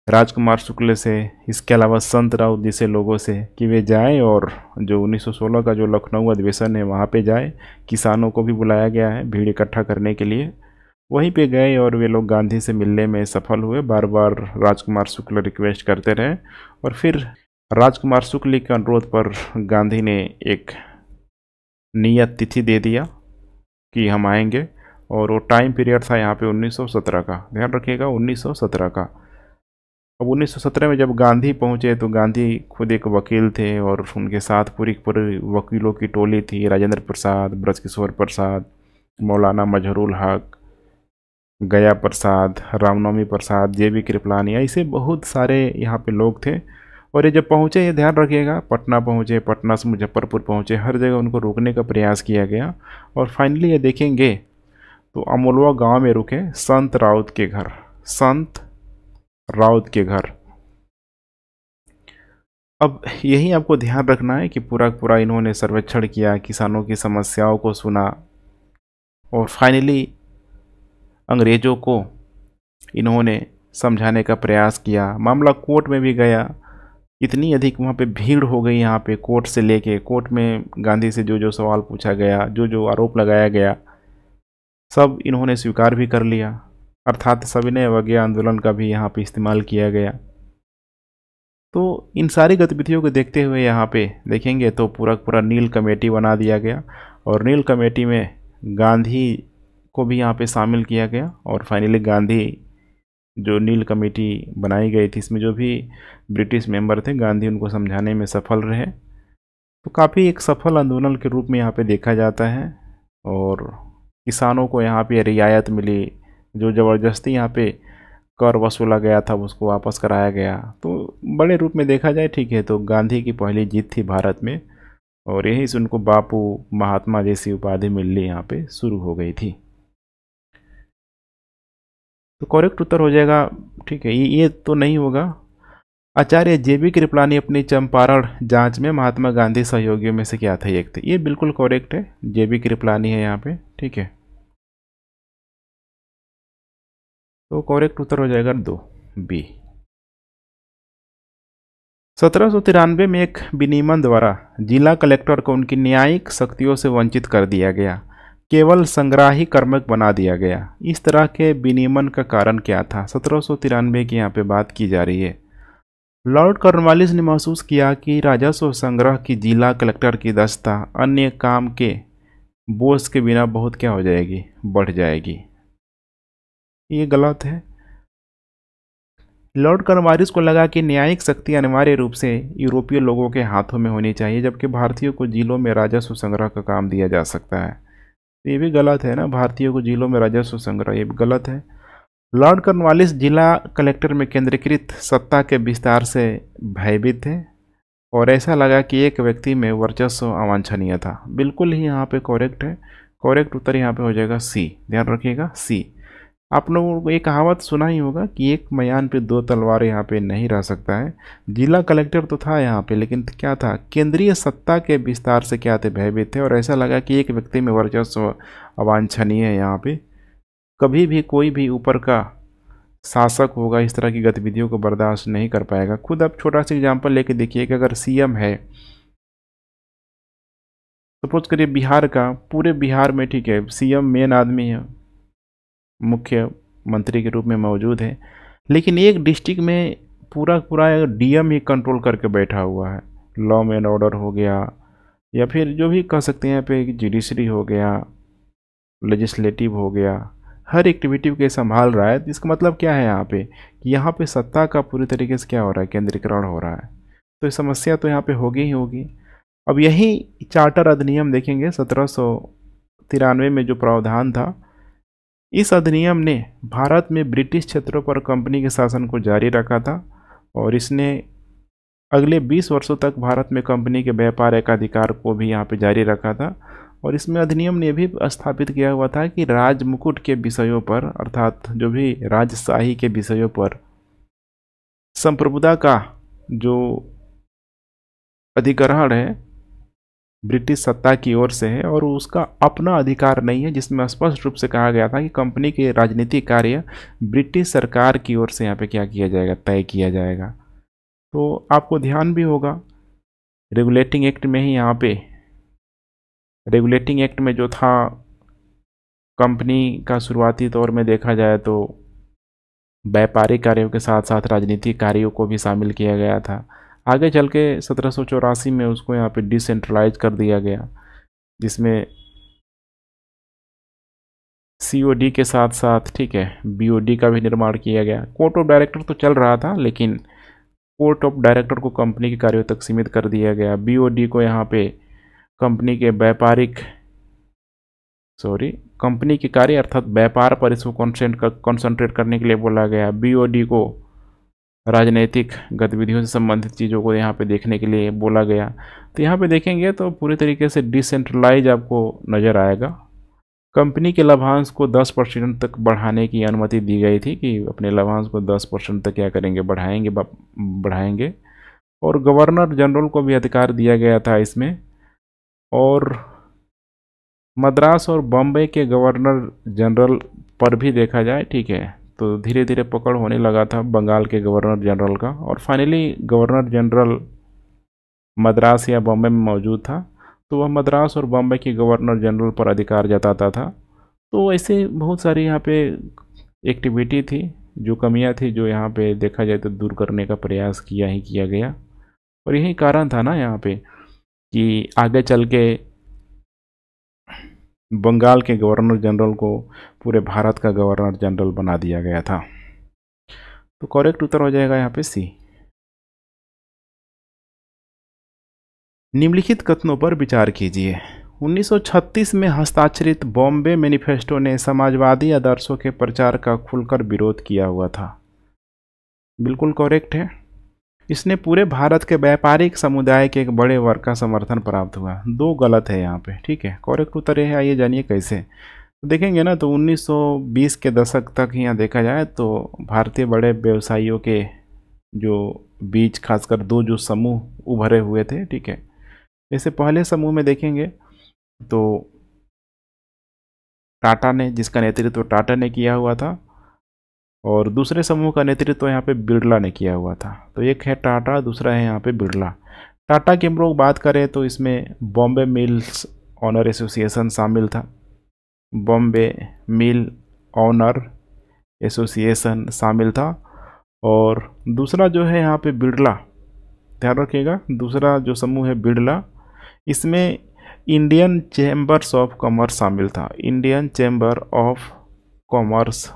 राजकुमार शुक्ल से इसके अलावा संत राव जैसे लोगों से कि वे जाएं और जो 1916 का जो लखनऊ अधिवेशन है वहाँ पे जाएं किसानों को भी बुलाया गया है भीड़ इकट्ठा करने के लिए वहीं पे गए और वे लोग गांधी से मिलने में सफल हुए बार बार राजकुमार शुक्ल रिक्वेस्ट करते रहे और फिर राजकुमार शुक्ल के अनुरोध पर गांधी ने एक नियत तिथि दे दिया कि हम आएंगे और वो टाइम पीरियड था यहाँ पे 1917 का ध्यान रखिएगा 1917 का अब 1917 में जब गांधी पहुंचे तो गांधी खुद एक वकील थे और उनके साथ पूरी पूरी वकीलों की टोली थी राजेंद्र प्रसाद ब्रजकिशोर प्रसाद मौलाना मजहरुल हक गया प्रसाद रामनवमी प्रसाद जे बी कृपलानी ऐसे बहुत सारे यहाँ पे लोग थे और ये जब पहुँचे ये ध्यान रखिएगा पटना पहुँचे पटना से मुजफ्फरपुर पहुँचे हर जगह उनको रोकने का प्रयास किया गया और फाइनली ये देखेंगे तो अमोलवा गांव में रुके संत राउत के घर संत राउत के घर अब यही आपको ध्यान रखना है कि पूरा पूरा इन्होंने सर्वेक्षण किया किसानों की समस्याओं को सुना और फाइनली अंग्रेज़ों को इन्होंने समझाने का प्रयास किया मामला कोर्ट में भी गया इतनी अधिक वहाँ पे भीड़ हो गई यहाँ पे कोर्ट से लेके कोर्ट में गांधी से जो जो सवाल पूछा गया जो जो आरोप लगाया गया सब इन्होंने स्वीकार भी कर लिया अर्थात सविनय अवज्ञा आंदोलन का भी यहाँ पे इस्तेमाल किया गया तो इन सारी गतिविधियों को देखते हुए यहाँ पे देखेंगे तो पूरा पूरा नील कमेटी बना दिया गया और नील कमेटी में गांधी को भी यहाँ पे शामिल किया गया और फाइनली गांधी जो नील कमेटी बनाई गई थी इसमें जो भी ब्रिटिश मेंबर थे गांधी उनको समझाने में सफल रहे तो काफ़ी एक सफल आंदोलन के रूप में यहाँ पे देखा जाता है और किसानों को यहाँ पे रियायत मिली जो ज़बरदस्ती यहाँ पे कर वसूला गया था उसको वापस कराया गया तो बड़े रूप में देखा जाए ठीक है तो गांधी की पहली जीत थी भारत में और यही से उनको बापू महात्मा जैसी उपाधि मिलनी यहाँ पे शुरू हो गई थी तो करेक्ट उत्तर हो जाएगा ठीक है ये तो नहीं होगा आचार्य जे बी कृपलानी अपनी चंपारण जांच में महात्मा गांधी सहयोगियों में से क्या था एक थे ये बिल्कुल करेक्ट है जे बी कृपलानी है यहाँ पे ठीक है तो करेक्ट उत्तर हो जाएगा दो बी सत्रह में एक विनियमन द्वारा जिला कलेक्टर को उनकी न्यायिक शक्तियों से वंचित कर दिया गया केवल संग्राही कर्मक बना दिया गया इस तरह के विनियमन का कारण क्या था सत्रह की यहाँ पे बात की जा रही है लॉर्ड कर्नवालिस ने महसूस किया कि राजस्व संग्रह की जिला कलेक्टर की दस्ता अन्य काम के बोझ के बिना बहुत क्या हो जाएगी बढ़ जाएगी ये गलत है लॉर्ड कर्नवालिस को लगा कि न्यायिक शक्ति अनिवार्य रूप से यूरोपीय लोगों के हाथों में होनी चाहिए जबकि भारतीयों को जिलों में राजस्व संग्रह का काम दिया जा सकता है तो ये भी गलत है ना भारतीयों को जिलों में राजस्व संग्रह ये भी गलत है लॉर्ड कर्नवालिस जिला कलेक्टर में केंद्रीकृत सत्ता के विस्तार से भयभीत थे और ऐसा लगा कि एक व्यक्ति में वर्चस्व अवांछनीय था बिल्कुल ही यहाँ पे करेक्ट है करेक्ट उत्तर यहाँ पे हो जाएगा सी ध्यान रखिएगा सी आप लोगों को एक कहावत सुना ही होगा कि एक मयान पे दो तलवार यहाँ पे नहीं रह सकता है जिला कलेक्टर तो था यहाँ पे लेकिन तो क्या था केंद्रीय सत्ता के विस्तार से क्या थे भयभीत थे और ऐसा लगा कि एक व्यक्ति में वर्चस्व अवांछनीय है यहाँ पे कभी भी कोई भी ऊपर का शासक होगा इस तरह की गतिविधियों को बर्दाश्त नहीं कर पाएगा खुद आप छोटा सा एग्जाम्पल लेके देखिए कि अगर सी है सपोज करिए बिहार का पूरे बिहार में ठीक है सीएम मेन आदमी है मुख्य मंत्री के रूप में मौजूद है लेकिन एक डिस्ट्रिक्ट में पूरा पूरा डीएम ही कंट्रोल करके बैठा हुआ है लॉ एंड ऑर्डर हो गया या फिर जो भी कह सकते हैं यहाँ पे जुडिशरी हो गया लेजिस्लेटिव हो गया हर एक्टिविटी के संभाल रहा है तो इसका मतलब क्या है यहाँ पे कि यहाँ पे सत्ता का पूरी तरीके से क्या हो रहा है केंद्रीकरण हो रहा है तो समस्या तो यहाँ पे होगी ही होगी अब यही चार्टर अधिनियम देखेंगे सत्रह में जो प्रावधान था इस अधिनियम ने भारत में ब्रिटिश क्षेत्रों पर कंपनी के शासन को जारी रखा था और इसने अगले 20 वर्षों तक भारत में कंपनी के व्यापार एकाधिकार को भी यहाँ पे जारी रखा था और इसमें अधिनियम ने भी स्थापित किया हुआ था कि राज मुकुट के विषयों पर अर्थात जो भी राजशाही के विषयों पर संप्रभुता का जो अधिग्रहण है ब्रिटिश सत्ता की ओर से है और उसका अपना अधिकार नहीं है जिसमें स्पष्ट रूप से कहा गया था कि कंपनी के राजनीतिक कार्य ब्रिटिश सरकार की ओर से यहाँ पे क्या किया जाएगा तय किया जाएगा तो आपको ध्यान भी होगा रेगुलेटिंग एक्ट में ही यहाँ पे रेगुलेटिंग एक्ट में जो था कंपनी का शुरुआती दौर में देखा जाए तो व्यापारिक कार्यों के साथ साथ राजनीतिक कार्यों को भी शामिल किया गया था आगे चल के सत्रह में उसको यहाँ पे डिसेंट्रलाइज कर दिया गया जिसमें सी के साथ साथ ठीक है बी का भी निर्माण किया गया कोर्ट ऑफ डायरेक्टर तो चल रहा था लेकिन कोर्ट ऑफ डायरेक्टर को कंपनी के कार्यों तक सीमित कर दिया गया बी को यहाँ पे कंपनी के व्यापारिक सॉरी कंपनी के कार्य अर्थात व्यापार पर इसको कॉन्सेंट्रेट करने के लिए बोला गया बी को राजनीतिक गतिविधियों से संबंधित चीज़ों को यहाँ पे देखने के लिए बोला गया तो यहाँ पे देखेंगे तो पूरे तरीके से डिसेंट्रलाइज आपको नज़र आएगा कंपनी के लाभांश को 10 परसेंट तक बढ़ाने की अनुमति दी गई थी कि अपने लाभांश को 10 परसेंट तक क्या करेंगे बढ़ाएंगे बढ़ाएंगे और गवर्नर जनरल को भी अधिकार दिया गया था इसमें और मद्रास और बॉम्बे के गवर्नर जनरल पर भी देखा जाए ठीक है तो धीरे धीरे पकड़ होने लगा था बंगाल के गवर्नर जनरल का और फाइनली गवर्नर जनरल मद्रास या बॉम्बे में मौजूद था तो वह मद्रास और बॉम्बे के गवर्नर जनरल पर अधिकार जताता था तो ऐसे बहुत सारी यहाँ पे एक्टिविटी थी जो कमियाँ थी जो यहाँ पे देखा जाए तो दूर करने का प्रयास किया ही किया गया और यही कारण था ना यहाँ पे कि आगे चल के बंगाल के गवर्नर जनरल को पूरे भारत का गवर्नर जनरल बना दिया गया था तो करेक्ट
उत्तर हो जाएगा यहाँ पे सी
निम्नलिखित कथनों पर विचार कीजिए 1936 में हस्ताक्षरित बॉम्बे मैनिफेस्टो ने समाजवादी आदर्शों के प्रचार का खुलकर विरोध किया हुआ था बिल्कुल करेक्ट है इसने पूरे भारत के व्यापारिक समुदाय के एक बड़े वर्ग का समर्थन प्राप्त हुआ दो गलत है यहाँ पे ठीक है कॉरेक्ट तो उत्तर है आइए जानिए कैसे तो देखेंगे ना तो 1920 के दशक तक यहाँ देखा जाए तो भारतीय बड़े व्यवसायियों के जो बीच खासकर दो जो समूह उभरे हुए थे ठीक है जैसे पहले समूह में देखेंगे तो टाटा ने जिसका नेतृत्व टाटा ने किया हुआ था और दूसरे समूह का नेतृत्व तो यहाँ पे बिरला ने किया हुआ था तो एक है टाटा दूसरा है यहाँ पे बिरला टाटा की हम लोग बात करें तो इसमें बॉम्बे मिल्स ऑनर एसोसिएशन शामिल था बॉम्बे मिल ऑनर एसोसिएशन शामिल था और दूसरा जो है यहाँ पे बिरला ध्यान रखिएगा दूसरा जो समूह है बिरला इसमें इंडियन चैम्बर्स ऑफ कॉमर्स शामिल था इंडियन चैम्बर ऑफ कॉमर्स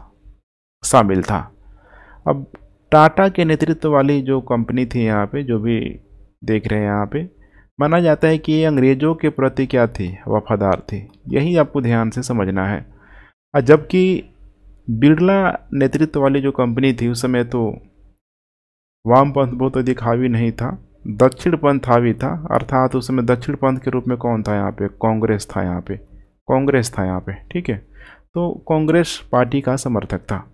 शामिल था अब टाटा के नेतृत्व वाली जो कंपनी थी यहाँ पे जो भी देख रहे हैं यहाँ पे माना जाता है कि ये अंग्रेज़ों के प्रति क्या थी वफादार थी यही आपको ध्यान से समझना है और जबकि बिरला नेतृत्व वाली जो कंपनी थी उस समय तो वामपंथ बहुत अधिक हावी नहीं था दक्षिण पंथ हावी था अर्थात उस समय दक्षिण पंथ के रूप में कौन था यहाँ पे कांग्रेस था यहाँ पे कांग्रेस था यहाँ पे ठीक है तो कांग्रेस पार्टी का समर्थक था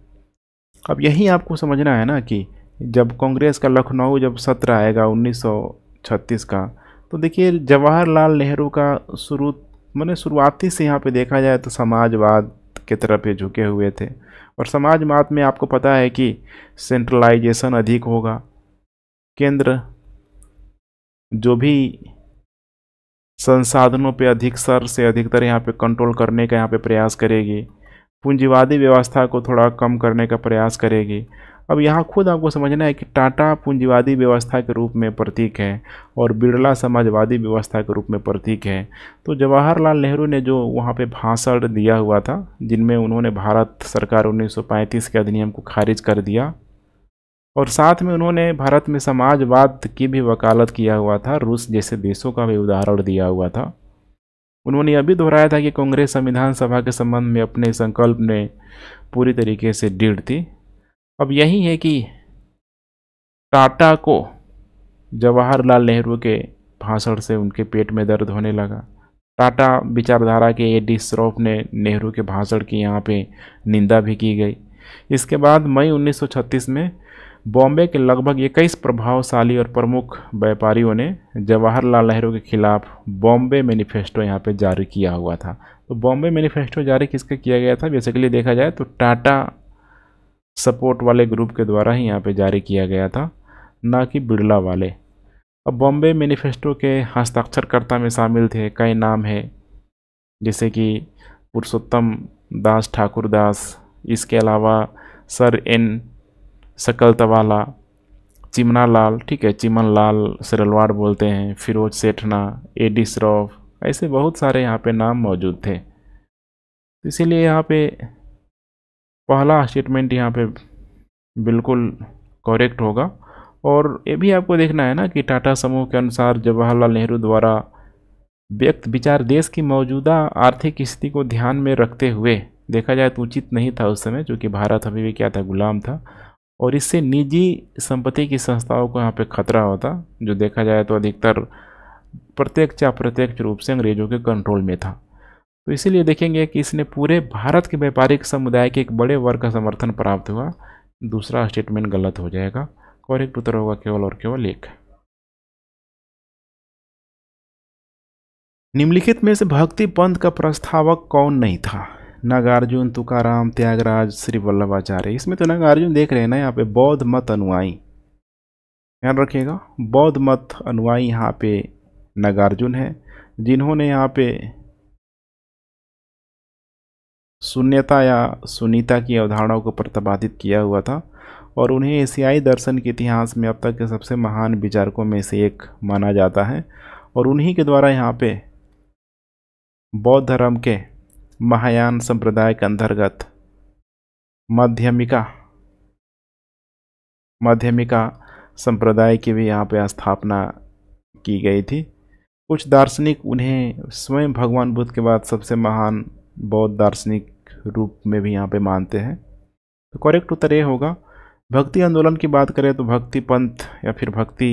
अब यही आपको समझना है ना कि जब कांग्रेस का लखनऊ जब सत्र आएगा 1936 का तो देखिए जवाहरलाल नेहरू का शुरू मैंने शुरुआती से यहाँ पे देखा जाए तो समाजवाद के तरफ ये झुके हुए थे और समाजवाद में आपको पता है कि सेंट्रलाइजेशन अधिक होगा केंद्र जो भी संसाधनों पे अधिक सर से अधिकतर यहाँ पे कंट्रोल करने का यहाँ पे प्रयास करेगी पूंजीवादी व्यवस्था को थोड़ा कम करने का प्रयास करेगी अब यहाँ खुद आपको समझना है कि टाटा पूंजीवादी व्यवस्था के रूप में प्रतीक है और बिरला समाजवादी व्यवस्था के रूप में प्रतीक है तो जवाहरलाल नेहरू ने जो वहाँ पे भाषण दिया हुआ था जिनमें उन्होंने भारत सरकार 1935 के अधिनियम को खारिज कर दिया और साथ में उन्होंने भारत में समाजवाद की भी वकालत किया हुआ था रूस जैसे देशों का भी उदाहरण दिया हुआ था उन्होंने यह भी दोहराया था कि कांग्रेस संविधान सभा के संबंध में अपने संकल्प ने पूरी तरीके से डीढ़ थी अब यही है कि टाटा को जवाहरलाल नेहरू के भाषण से उनके पेट में दर्द होने लगा टाटा विचारधारा के एडी श्रॉफ ने नेहरू के भाषण की यहाँ पे निंदा भी की गई इसके बाद मई 1936 में बॉम्बे के लगभग इक्कीस प्रभावशाली और प्रमुख व्यापारियों ने जवाहरलाल नेहरू के खिलाफ बॉम्बे मैनिफेस्टो यहाँ पे जारी किया हुआ था तो बॉम्बे मैनिफेस्टो जारी किसके किया गया था बेसिकली देखा जाए तो टाटा सपोर्ट वाले ग्रुप के द्वारा ही यहाँ पे जारी किया गया था ना कि बिरला वाले अब बॉम्बे मैनिफेस्टो के हस्ताक्षरकर्ता में शामिल थे कई नाम है जैसे कि पुरुषोत्तम दास ठाकुर दास इसके अलावा सर एन शकलत वाला चिमना लाल ठीक है चिमन लाल सरलवार बोलते हैं फिरोज सेठना एडी श्रॉफ ऐसे बहुत सारे यहाँ पे नाम मौजूद थे इसीलिए यहाँ पे पहला स्टेटमेंट यहाँ पे बिल्कुल करेक्ट होगा और ये भी आपको देखना है ना कि टाटा समूह के अनुसार जवाहरलाल नेहरू द्वारा व्यक्त विचार देश की मौजूदा आर्थिक स्थिति को ध्यान में रखते हुए देखा जाए तो उचित नहीं था उस समय जो कि भारत अभी भी क्या था गुलाम था और इससे निजी संपत्ति की संस्थाओं को यहाँ पे खतरा होता जो देखा जाए तो अधिकतर प्रत्यक्ष अप्रत्यक्ष रूप से अंग्रेजों के कंट्रोल में था तो इसीलिए देखेंगे कि इसने पूरे भारत के व्यापारिक समुदाय के एक बड़े वर्ग का समर्थन प्राप्त हुआ दूसरा स्टेटमेंट गलत हो जाएगा करेक्ट उत्तर होगा केवल और केवल एक निम्नलिखित में से भक्ति पंथ का प्रस्तावक कौन नहीं था नागार्जुन तुकाराम त्यागराज श्री वल्लभाचार्य इसमें तो नागार्जुन देख रहे हैं ना यहाँ पे बौद्ध मत अनुयायी ध्यान रखिएगा बौद्ध मत अनुयायी यहाँ पे नागार्जुन है जिन्होंने यहाँ पे शून्यता या सुनीता की अवधारणाओं को प्रतिपादित किया हुआ था और उन्हें एशियाई दर्शन के इतिहास में अब तक के सबसे महान विचारकों में से एक माना जाता है और उन्हीं के द्वारा यहाँ पे बौद्ध धर्म के महायान संप्रदाय के अंतर्गत मध्यमिका मध्यमिका संप्रदाय की भी यहाँ पर स्थापना की गई थी कुछ दार्शनिक उन्हें स्वयं भगवान बुद्ध के बाद सबसे महान बौद्ध दार्शनिक रूप में भी यहाँ पे मानते हैं तो करेक्ट उत्तर ये होगा भक्ति आंदोलन की बात करें तो भक्ति पंथ या फिर भक्ति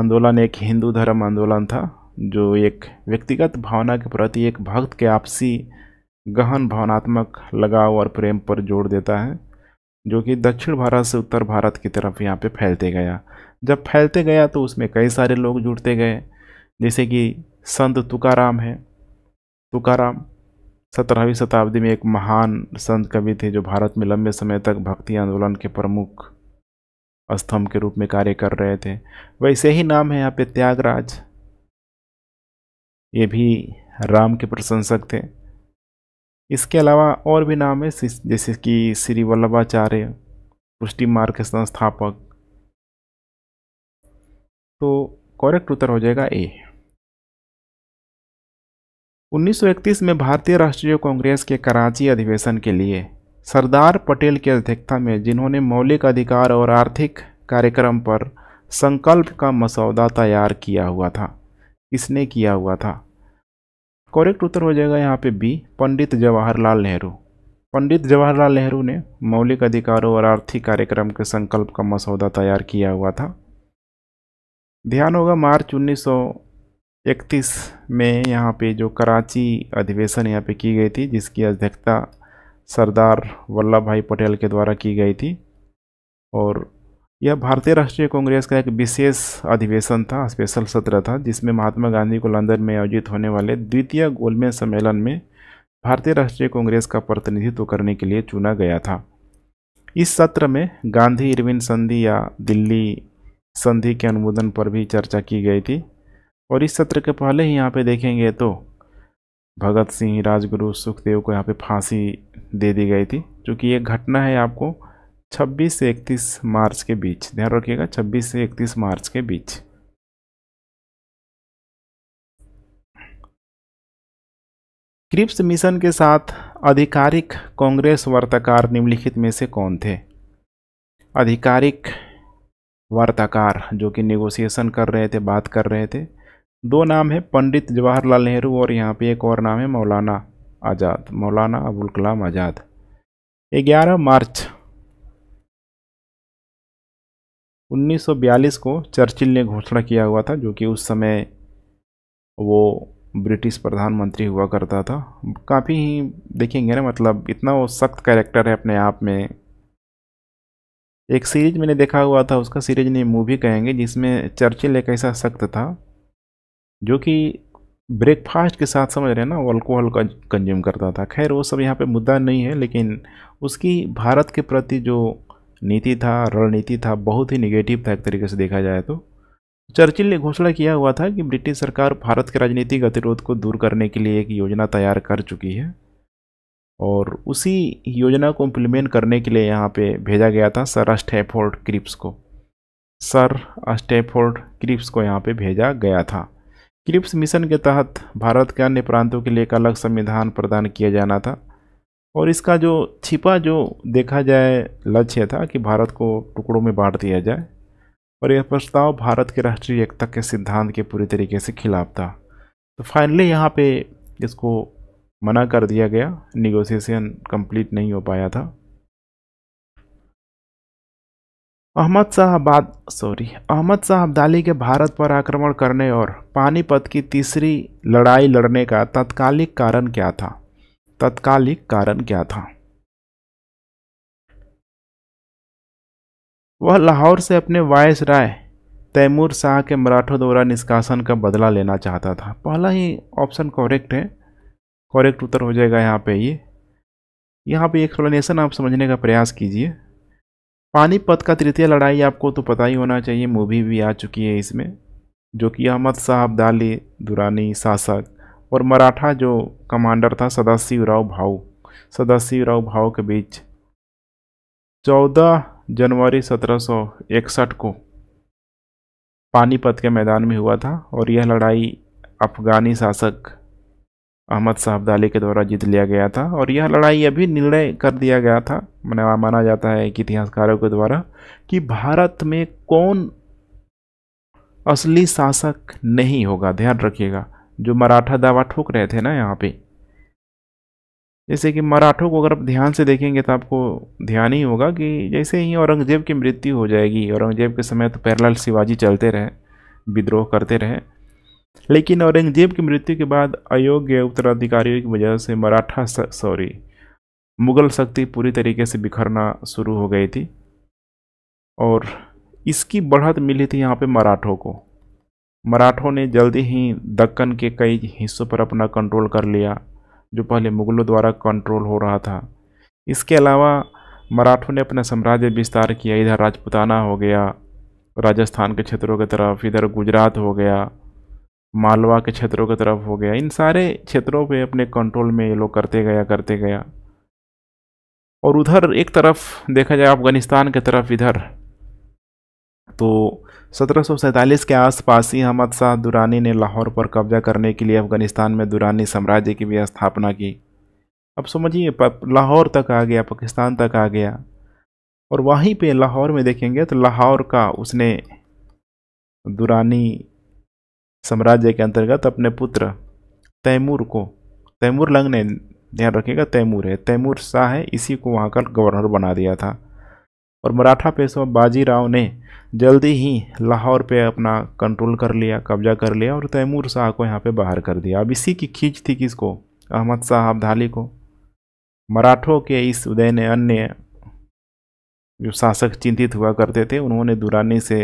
आंदोलन एक हिंदू धर्म आंदोलन था जो एक व्यक्तिगत भावना के प्रति एक भक्त के आपसी गहन भावनात्मक लगाव और प्रेम पर जोर देता है जो कि दक्षिण भारत से उत्तर भारत की तरफ यहाँ पे फैलते गया जब फैलते गया तो उसमें कई सारे लोग जुड़ते गए जैसे कि संत तुकाराम है तुकाराम सत्रहवीं शताब्दी में एक महान संत कवि थे जो भारत में लंबे समय तक भक्ति आंदोलन के प्रमुख स्तंभ के रूप में कार्य कर रहे थे वैसे ही नाम है यहाँ पे त्यागराज ये भी राम के प्रशंसक थे इसके अलावा और भी नाम है जैसे कि श्री वल्लभाचार्य पुष्टि मार्ग के संस्थापक तो करेक्ट उत्तर हो जाएगा ए 1931 में भारतीय राष्ट्रीय कांग्रेस के कराची अधिवेशन के लिए सरदार पटेल की अध्यक्षता में जिन्होंने मौलिक अधिकार और आर्थिक कार्यक्रम पर संकल्प का मसौदा तैयार किया हुआ था इसने किया हुआ था करेक्ट उत्तर हो जाएगा यहाँ पे बी पंडित जवाहरलाल नेहरू पंडित जवाहरलाल नेहरू ने मौलिक अधिकारों और आर्थिक कार्यक्रम के संकल्प का मसौदा तैयार किया हुआ था ध्यान होगा मार्च 1931 में यहाँ पे जो कराची अधिवेशन यहाँ पे की गई थी जिसकी अध्यक्षता सरदार वल्लभ भाई पटेल के द्वारा की गई थी और यह भारतीय राष्ट्रीय कांग्रेस का एक विशेष अधिवेशन था स्पेशल सत्र था जिसमें महात्मा गांधी को लंदन में आयोजित होने वाले द्वितीय गोलमेज सम्मेलन में भारतीय राष्ट्रीय कांग्रेस का प्रतिनिधित्व करने के लिए चुना गया था इस सत्र में गांधी इरविन संधि या दिल्ली संधि के अनुमोदन पर भी चर्चा की गई थी और इस सत्र के पहले ही यहाँ पे देखेंगे तो भगत सिंह राजगुरु सुखदेव को यहाँ पे फांसी दे दी गई थी क्योंकि ये घटना है आपको 26 से 31 मार्च के बीच ध्यान रखिएगा 26 से 31 मार्च के बीच
क्रिप्स मिशन के साथ
आधिकारिक कांग्रेस वार्ताकार निम्नलिखित में से कौन थे आधिकारिक वार्ताकार जो कि नेगोशिएशन कर रहे थे बात कर रहे थे दो नाम है पंडित जवाहरलाल नेहरू और यहाँ पे एक और नाम है मौलाना आज़ाद मौलाना अबुल कलाम आज़ाद ग्यारह मार्च 1942 को चर्चिल ने घोषणा किया हुआ था जो कि उस समय वो ब्रिटिश प्रधानमंत्री हुआ करता था काफ़ी ही देखेंगे ना मतलब इतना वो सख्त कैरेक्टर है अपने आप में एक सीरीज मैंने देखा हुआ था उसका सीरीज नहीं मूवी कहेंगे जिसमें चर्चिल एक ऐसा सख्त था जो कि ब्रेकफास्ट के साथ समझ रहे हैं ना वो अल्कोहल का कंज्यूम करता था खैर वो सब यहाँ पे मुद्दा नहीं है लेकिन उसकी भारत के प्रति जो नीति था रणनीति था बहुत ही निगेटिव था एक तरीके से देखा जाए तो चर्चिल ने घोषणा किया हुआ था कि ब्रिटिश सरकार भारत के राजनीतिक गतिरोध को दूर करने के लिए एक योजना तैयार कर चुकी है और उसी योजना को इम्प्लीमेंट करने के लिए यहाँ पे भेजा गया था सर अस्टेफोर्ड क्रिप्स को सर अस्टेफोर्ड क्रिप्स को यहाँ पे भेजा गया था क्रिप्स मिशन के तहत भारत के अन्य प्रांतों के लिए एक अलग संविधान प्रदान किया जाना था और इसका जो छिपा जो देखा जाए लक्ष्य था कि भारत को टुकड़ों में बांट दिया जाए और यह प्रस्ताव भारत के राष्ट्रीय एकता के सिद्धांत के पूरी तरीके से खिलाफ था तो फाइनली यहाँ पे इसको मना कर दिया गया निगोशिएशन कंप्लीट नहीं हो पाया था अहमद शाह अब्दाद सॉरी अहमद शाह अब्दाली के भारत पर आक्रमण करने और पानीपत की तीसरी लड़ाई लड़ने का तात्कालिक कारण क्या था तत्कालिक
कारण क्या था
वह लाहौर से अपने वायस राय तैमूर शाह के मराठों द्वारा निष्कासन का बदला लेना चाहता था पहला ही ऑप्शन कॉरेक्ट है कॉरेक्ट उत्तर हो जाएगा यहाँ पे ये यहाँ पे एक्सप्लेनेशन आप समझने का प्रयास कीजिए पानीपत का तृतीय लड़ाई आपको तो पता ही होना चाहिए मूवी भी आ चुकी है इसमें जो कि अहमद साहब दाली दुरानी शासक और मराठा जो कमांडर था सदाशिवराव भाऊ सदाशिवराव भाऊ के बीच 14 जनवरी 1761 को पानीपत के मैदान में हुआ था और यह लड़ाई अफगानी शासक अहमद साहबदाली के द्वारा जीत लिया गया था और यह लड़ाई अभी निर्णय कर दिया गया था माना जाता है कि इतिहासकारों के द्वारा कि भारत में कौन असली शासक नहीं होगा ध्यान रखिएगा जो मराठा दावा ठोक रहे थे ना यहाँ पे जैसे कि मराठों को अगर आप ध्यान से देखेंगे तो आपको ध्यान ही होगा कि जैसे ही औरंगज़ेब की मृत्यु हो जाएगी औरंगज़ेब के समय तो पैरलाल शिवाजी चलते रहे विद्रोह करते रहे लेकिन औरंगज़ेब की मृत्यु के बाद अयोग्य उत्तराधिकारियों की वजह से मराठा सॉरी मुग़ल शक्ति पूरी तरीके से बिखरना शुरू हो गई थी और इसकी बढ़त मिली थी यहाँ पे मराठों को मराठों ने जल्दी ही दक्कन के कई हिस्सों पर अपना कंट्रोल कर लिया जो पहले मुगलों द्वारा कंट्रोल हो रहा था इसके अलावा मराठों ने अपना साम्राज्य विस्तार किया इधर राजपुताना हो गया राजस्थान के क्षेत्रों की तरफ इधर गुजरात हो गया मालवा के क्षेत्रों की तरफ हो गया इन सारे क्षेत्रों पे अपने कंट्रोल में ये लोग करते गया करते गया और उधर एक तरफ देखा जाए अफगानिस्तान की तरफ इधर तो सत्रह के आसपास ही अहमद शाह दुरानी ने लाहौर पर कब्जा करने के लिए अफ़गानिस्तान में दुरानी साम्राज्य की भी स्थापना की अब समझिए लाहौर तक आ गया पाकिस्तान तक आ गया और वहीं पे लाहौर में देखेंगे तो लाहौर का उसने दुरानी साम्राज्य के अंतर्गत अपने पुत्र तैमूर को तैमूर लंग ने ध्यान रखिएगा तैमूर है तैमूर शाह है इसी को वहाँ का गवर्नर बना दिया था और मराठा पेशवा बाजीराव ने जल्दी ही लाहौर पे अपना कंट्रोल कर लिया कब्जा कर लिया और तैमूर शाह को यहाँ पे बाहर कर दिया अब इसी की खींच थी किसको अहमद शाह अब्दाली को मराठों के इस उदय ने अन्य जो शासक चिंतित हुआ करते थे उन्होंने दुरानी से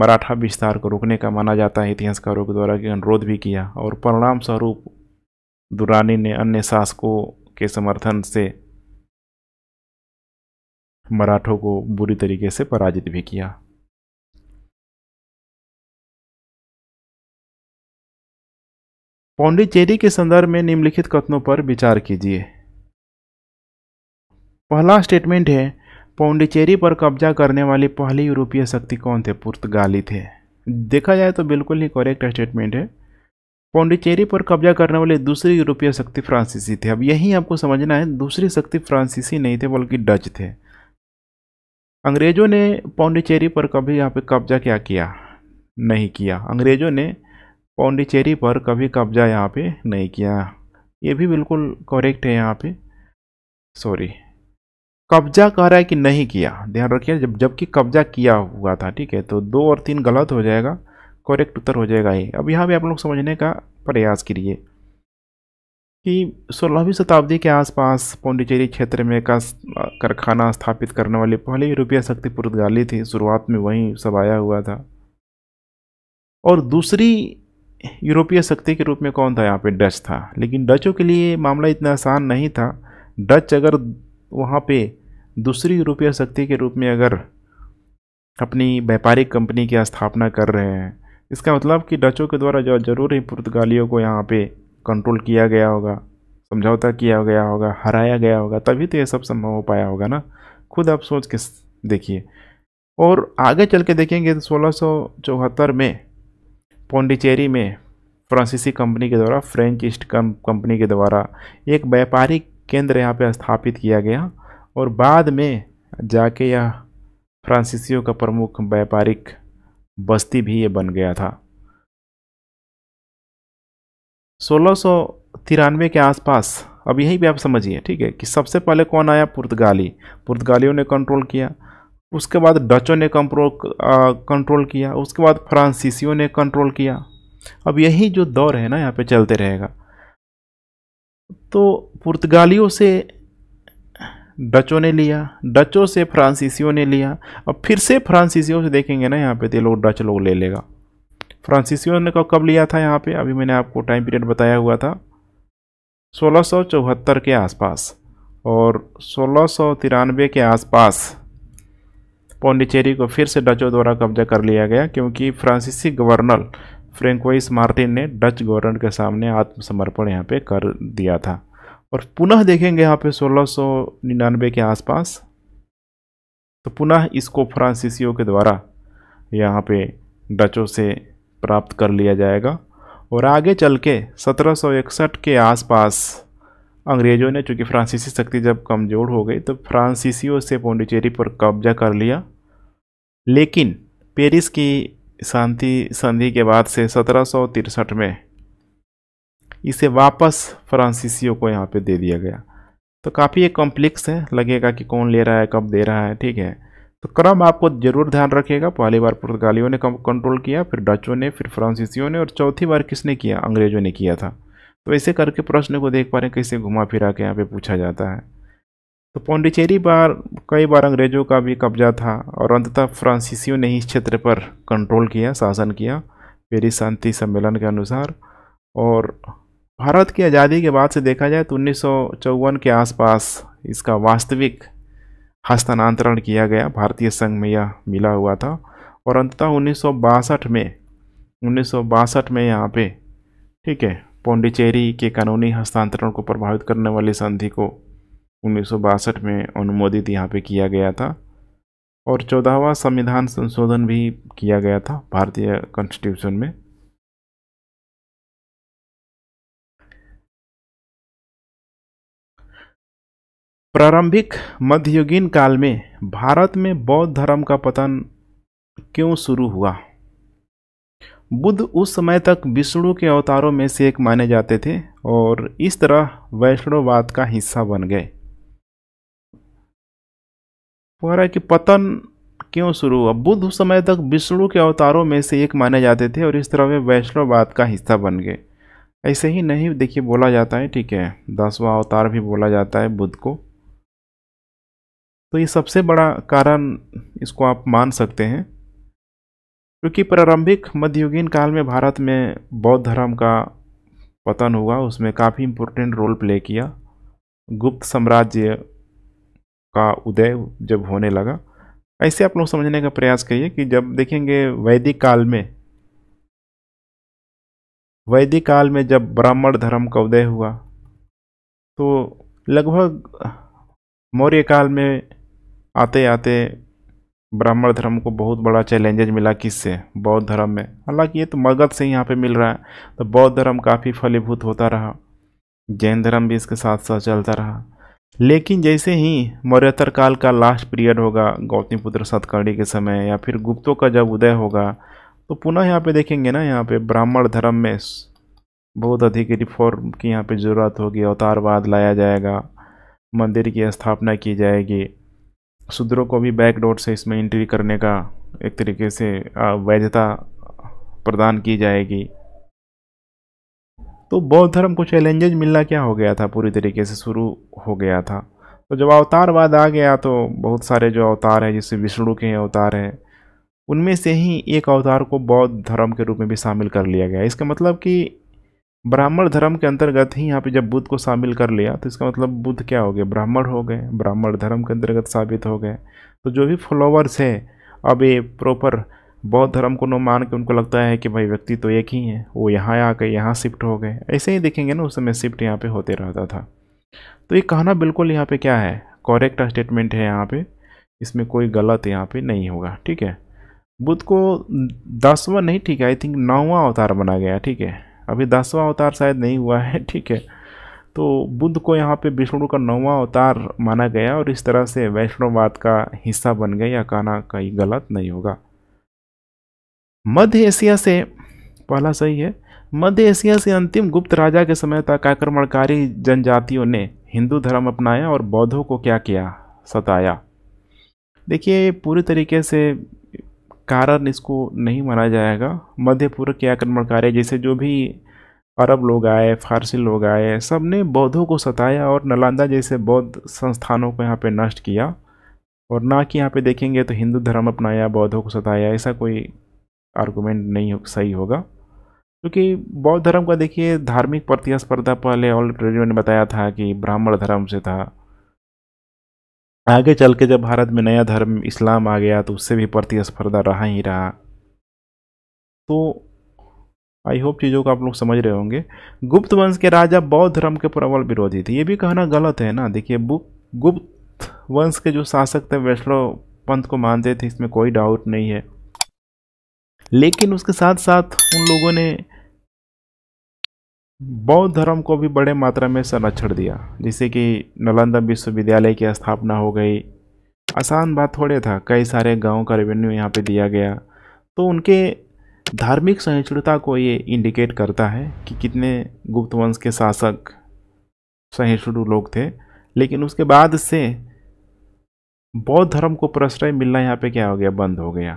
मराठा विस्तार को रोकने का माना जाता है इतिहासकारों के द्वारा कि अनुरोध भी किया और परिणाम स्वरूप दुरानी ने अन्य शासकों के समर्थन से मराठों को बुरी तरीके
से पराजित भी किया
पौंडीचेरी के संदर्भ में निम्नलिखित कथनों पर विचार कीजिए पहला स्टेटमेंट है पौंडीचेरी पर कब्जा करने वाली पहली यूरोपीय शक्ति कौन थे पुर्तगाली थे देखा जाए तो बिल्कुल ही करेक्ट स्टेटमेंट है पौंडीचेरी पर कब्जा करने वाली दूसरी यूरोपीय शक्ति फ्रांसीसी थे अब यही आपको समझना है दूसरी शक्ति फ्रांसीसी नहीं थे बल्कि डच थे अंग्रेज़ों ने पौंडीचेरी पर कभी यहाँ पे कब्जा क्या किया नहीं किया अंग्रेज़ों ने पौंडीचेरी पर कभी कब्जा यहाँ पे नहीं किया ये भी बिल्कुल करेक्ट है यहाँ पे सॉरी कब्जा कह रहा है कि नहीं किया ध्यान रखिए जब जबकि कब्जा किया हुआ था ठीक है तो दो और तीन गलत हो जाएगा करेक्ट उत्तर हो जाएगा ये अब यहाँ भी आप लोग समझने का प्रयास करिए कि सोलहवीं शताब्दी के आसपास पौंडीचेरी क्षेत्र में का कारखाना स्थापित करने वाली पहली यूरोपीय शक्ति पुर्तगाली थी शुरुआत में वहीं सब आया हुआ था और दूसरी यूरोपीय शक्ति के रूप में कौन था यहाँ पे डच था लेकिन डचों के लिए मामला इतना आसान नहीं था डच अगर वहाँ पे दूसरी यूरोपीय शक्ति के रूप में अगर अपनी व्यापारिक कंपनी की स्थापना कर रहे हैं इसका मतलब कि डचों के द्वारा जो जरूरी पुर्तगालियों को यहाँ पे कंट्रोल किया गया होगा समझौता किया गया होगा हराया गया होगा तभी तो ये सब संभव हो पाया होगा ना खुद आप सोच के देखिए और आगे चल के देखेंगे तो सोलह में पौंडीचेरी में फ्रांसीसी कंपनी के द्वारा फ्रेंच ईस्ट कंपनी के द्वारा एक व्यापारिक केंद्र यहाँ पे स्थापित किया गया और बाद में जाके यह फ्रांसीसियों का प्रमुख व्यापारिक बस्ती भी ये बन गया था सोलह के आसपास अब यही भी आप समझिए ठीक है कि सबसे पहले कौन आया पुर्तगाली पुर्तगालियों ने कंट्रोल किया उसके बाद डचों ने कंट्रोल कंट्रोल किया उसके बाद फ्रांसीसियों ने कंट्रोल किया अब यही जो दौर है ना यहाँ पे चलते रहेगा तो पुर्तगालियों से डचों ने लिया डचों से फ्रांसीसियों ने लिया अब फिर से फ्रांसीसियों से देखेंगे ना यहाँ पे तो लोग डच लोग ले लेगा फ्रांसीसियों ने कब लिया था यहाँ पे अभी मैंने आपको टाइम पीरियड बताया हुआ था सोलह के आसपास और सोलह के आसपास पौंडीचेरी को फिर से डचों द्वारा कब्जा कर लिया गया क्योंकि फ्रांसीसी गवर्नर फ्रेंकोइस मार्टिन ने डच गवर्नर के सामने आत्मसमर्पण यहाँ पे कर दिया था और पुनः देखेंगे यहाँ पे सोलह के आसपास तो पुनः इसको फ्रांसीसियों के द्वारा यहाँ पे डचों से प्राप्त कर लिया जाएगा और आगे चल के सत्रह के आसपास अंग्रेज़ों ने चूँकि फ्रांसीसी शक्ति जब कमज़ोर हो गई तो फ्रांसीसियों से पौंडीचेरी पर कब्जा कर लिया लेकिन पेरिस की शांति संधि के बाद से सत्रह में इसे वापस फ्रांसीसियों को यहाँ पे दे दिया गया तो काफ़ी ये कॉम्प्लेक्स है लगेगा कि कौन ले रहा है कब दे रहा है ठीक है तो क्रम आपको जरूर ध्यान रखिएगा पहली बार पुर्तगालियों ने कंट्रोल किया फिर डचों ने फिर फ्रांसीसियों ने और चौथी बार किसने किया अंग्रेजों ने किया था तो ऐसे करके प्रश्न को देख पा रहे हैं कैसे घुमा फिरा के यहाँ पे पूछा जाता है तो पौंडीचेरी बार कई बार अंग्रेजों का भी कब्जा था और अंततः फ्रांसीसियों ने ही इस क्षेत्र पर कंट्रोल किया शासन किया पेरिस शांति सम्मेलन के अनुसार और भारत की आज़ादी के बाद से देखा जाए तो उन्नीस के आसपास इसका वास्तविक हस्तांतरण किया गया भारतीय संघ में यह मिला हुआ था और अंततः उन्नीस में उन्नीस में यहाँ पे ठीक है पौंडीचेरी के कानूनी हस्तांतरण को प्रभावित करने वाली संधि को उन्नीस में अनुमोदित यहाँ पे किया गया था और चौदहवा संविधान संशोधन भी किया गया था भारतीय कॉन्स्टिट्यूशन में प्रारंभिक मध्ययुगीन काल में भारत में बौद्ध धर्म का पतन क्यों शुरू हुआ बुद्ध उस समय तक विष्णु के अवतारों में से एक माने जाते थे और इस तरह वैष्णववाद का हिस्सा बन गए कि पतन क्यों शुरू हुआ बुद्ध उस समय तक विष्णु के अवतारों में से एक माने जाते थे और इस तरह वे वैष्णववाद का हिस्सा बन गए ऐसे ही नहीं देखिए बोला जाता है ठीक है दसवां अवतार भी बोला जाता है बुद्ध को तो ये सबसे बड़ा कारण इसको आप मान सकते हैं क्योंकि प्रारंभिक मध्ययुगीन काल में भारत में बौद्ध धर्म का पतन हुआ उसमें काफ़ी इम्पोर्टेंट रोल प्ले किया गुप्त साम्राज्य का उदय जब होने लगा ऐसे आप लोग समझने का प्रयास करिए कि जब देखेंगे वैदिक काल में वैदिक काल में जब ब्राह्मण धर्म का उदय हुआ तो लगभग मौर्य काल में आते आते ब्राह्मण धर्म को बहुत बड़ा चैलेंजेज मिला किससे बौद्ध धर्म में हालांकि ये तो मगध से यहाँ पे मिल रहा है तो बौद्ध धर्म काफ़ी फलीभूत होता रहा जैन धर्म भी इसके साथ साथ चलता रहा लेकिन जैसे ही मौर्यतर काल का लास्ट पीरियड होगा गौतमी पुत्र सतकर्णी के समय या फिर गुप्तों का जब उदय होगा तो पुनः यहाँ पे देखेंगे ना यहाँ पे ब्राह्मण धर्म में बहुत अधिक रिफॉर्म की यहाँ पे ज़रूरत होगी अवतारवाद लाया जाएगा मंदिर की स्थापना की जाएगी शूद्रों को भी बैकडोर से इसमें एंट्री करने का एक तरीके से वैधता प्रदान की जाएगी तो बौद्ध धर्म को चैलेंजेज मिलना क्या हो गया था पूरी तरीके से शुरू हो गया था तो जब अवतारवाद आ गया तो बहुत सारे जो अवतार हैं जैसे विष्णु के अवतार हैं उनमें से ही एक अवतार को बौद्ध धर्म के रूप में भी शामिल कर लिया गया इसका मतलब कि ब्राह्मण धर्म के अंतर्गत ही यहाँ पे जब बुद्ध को शामिल कर लिया तो इसका मतलब बुद्ध क्या हो गए ब्राह्मण हो गए ब्राह्मण धर्म के अंतर्गत साबित हो गए तो जो भी फॉलोअर्स हैं अब ये प्रॉपर बौद्ध धर्म को न मान के उनको लगता है कि भाई व्यक्ति तो एक ही है वो यहाँ आ गए यहाँ शिफ्ट हो गए ऐसे ही देखेंगे ना उस समय शिफ्ट यहाँ पर होते रहता था तो ये कहना बिल्कुल यहाँ पर क्या है करेक्ट स्टेटमेंट है यहाँ पर इसमें कोई गलत यहाँ पर नहीं होगा ठीक है बुद्ध को दसवा नहीं ठीक है आई थिंक नौवा अवतार बना गया ठीक है अभी दसवां अवतार शायद नहीं हुआ है ठीक है तो बुद्ध को यहाँ पे विष्णु का नौवां अवतार माना गया और इस तरह से वैष्णववाद का हिस्सा बन गया या कहना कहीं गलत नहीं होगा मध्य एशिया से पहला सही है मध्य एशिया से अंतिम गुप्त राजा के समय तक आक्रमणकारी जनजातियों ने हिंदू धर्म अपनाया और बौद्धों को क्या किया सताया देखिए पूरी तरीके से कारण इसको नहीं माना जाएगा मध्य पूर्व के आक्रमण कार्य जैसे जो भी अरब लोग आए फारसी लोग आए सब ने बौद्धों को सताया और नालंदा जैसे बौद्ध संस्थानों को यहाँ पे नष्ट किया और ना कि यहाँ पे देखेंगे तो हिंदू धर्म अपनाया बौद्धों को सताया ऐसा कोई आर्गूमेंट नहीं हो, सही होगा क्योंकि तो बौद्ध धर्म का देखिए धार्मिक प्रतिस्पर्धा पहले ऑलरेडी मैंने बताया था कि ब्राह्मण धर्म से था आगे चल के जब भारत में नया धर्म इस्लाम आ गया तो उससे भी प्रतिस्पर्धा रहा ही रहा तो आई होप चीज़ों को आप लोग समझ रहे होंगे गुप्त वंश के राजा बौद्ध धर्म के प्रबल विरोधी थे ये भी कहना गलत है ना देखिए गुप्त वंश के जो शासक थे वैष्णव पंथ को मानते थे इसमें कोई डाउट नहीं है लेकिन उसके साथ साथ उन लोगों ने बौद्ध धर्म को भी बड़े मात्रा में संरक्षण दिया जैसे कि नालंदा विश्वविद्यालय की स्थापना हो गई आसान बात थोड़े था कई सारे गाँव का रेवेन्यू यहाँ पे दिया गया तो उनके धार्मिक सहिष्णुता को ये इंडिकेट करता है कि कितने गुप्त वंश के शासक सहिष्णु लोग थे लेकिन उसके बाद से बौद्ध धर्म को प्रश्रय मिलना यहाँ पे क्या हो गया बंद हो गया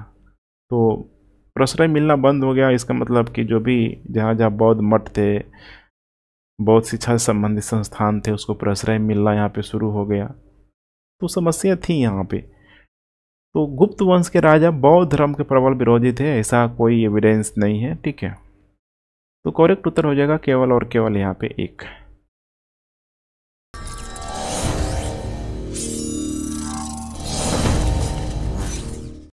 तो प्रश्रय मिलना बंद हो गया इसका मतलब कि जो भी जहाँ जहाँ बौद्ध मठ थे बौद्ध शिक्षा से संबंधित संस्थान थे उसको प्रश्रय मिलना यहाँ पे शुरू हो गया तो समस्या थी यहाँ पे तो गुप्त वंश के राजा बौद्ध धर्म के प्रबल विरोधी थे ऐसा कोई एविडेंस नहीं है ठीक है तो करेक्ट उत्तर हो जाएगा केवल और केवल यहाँ पे एक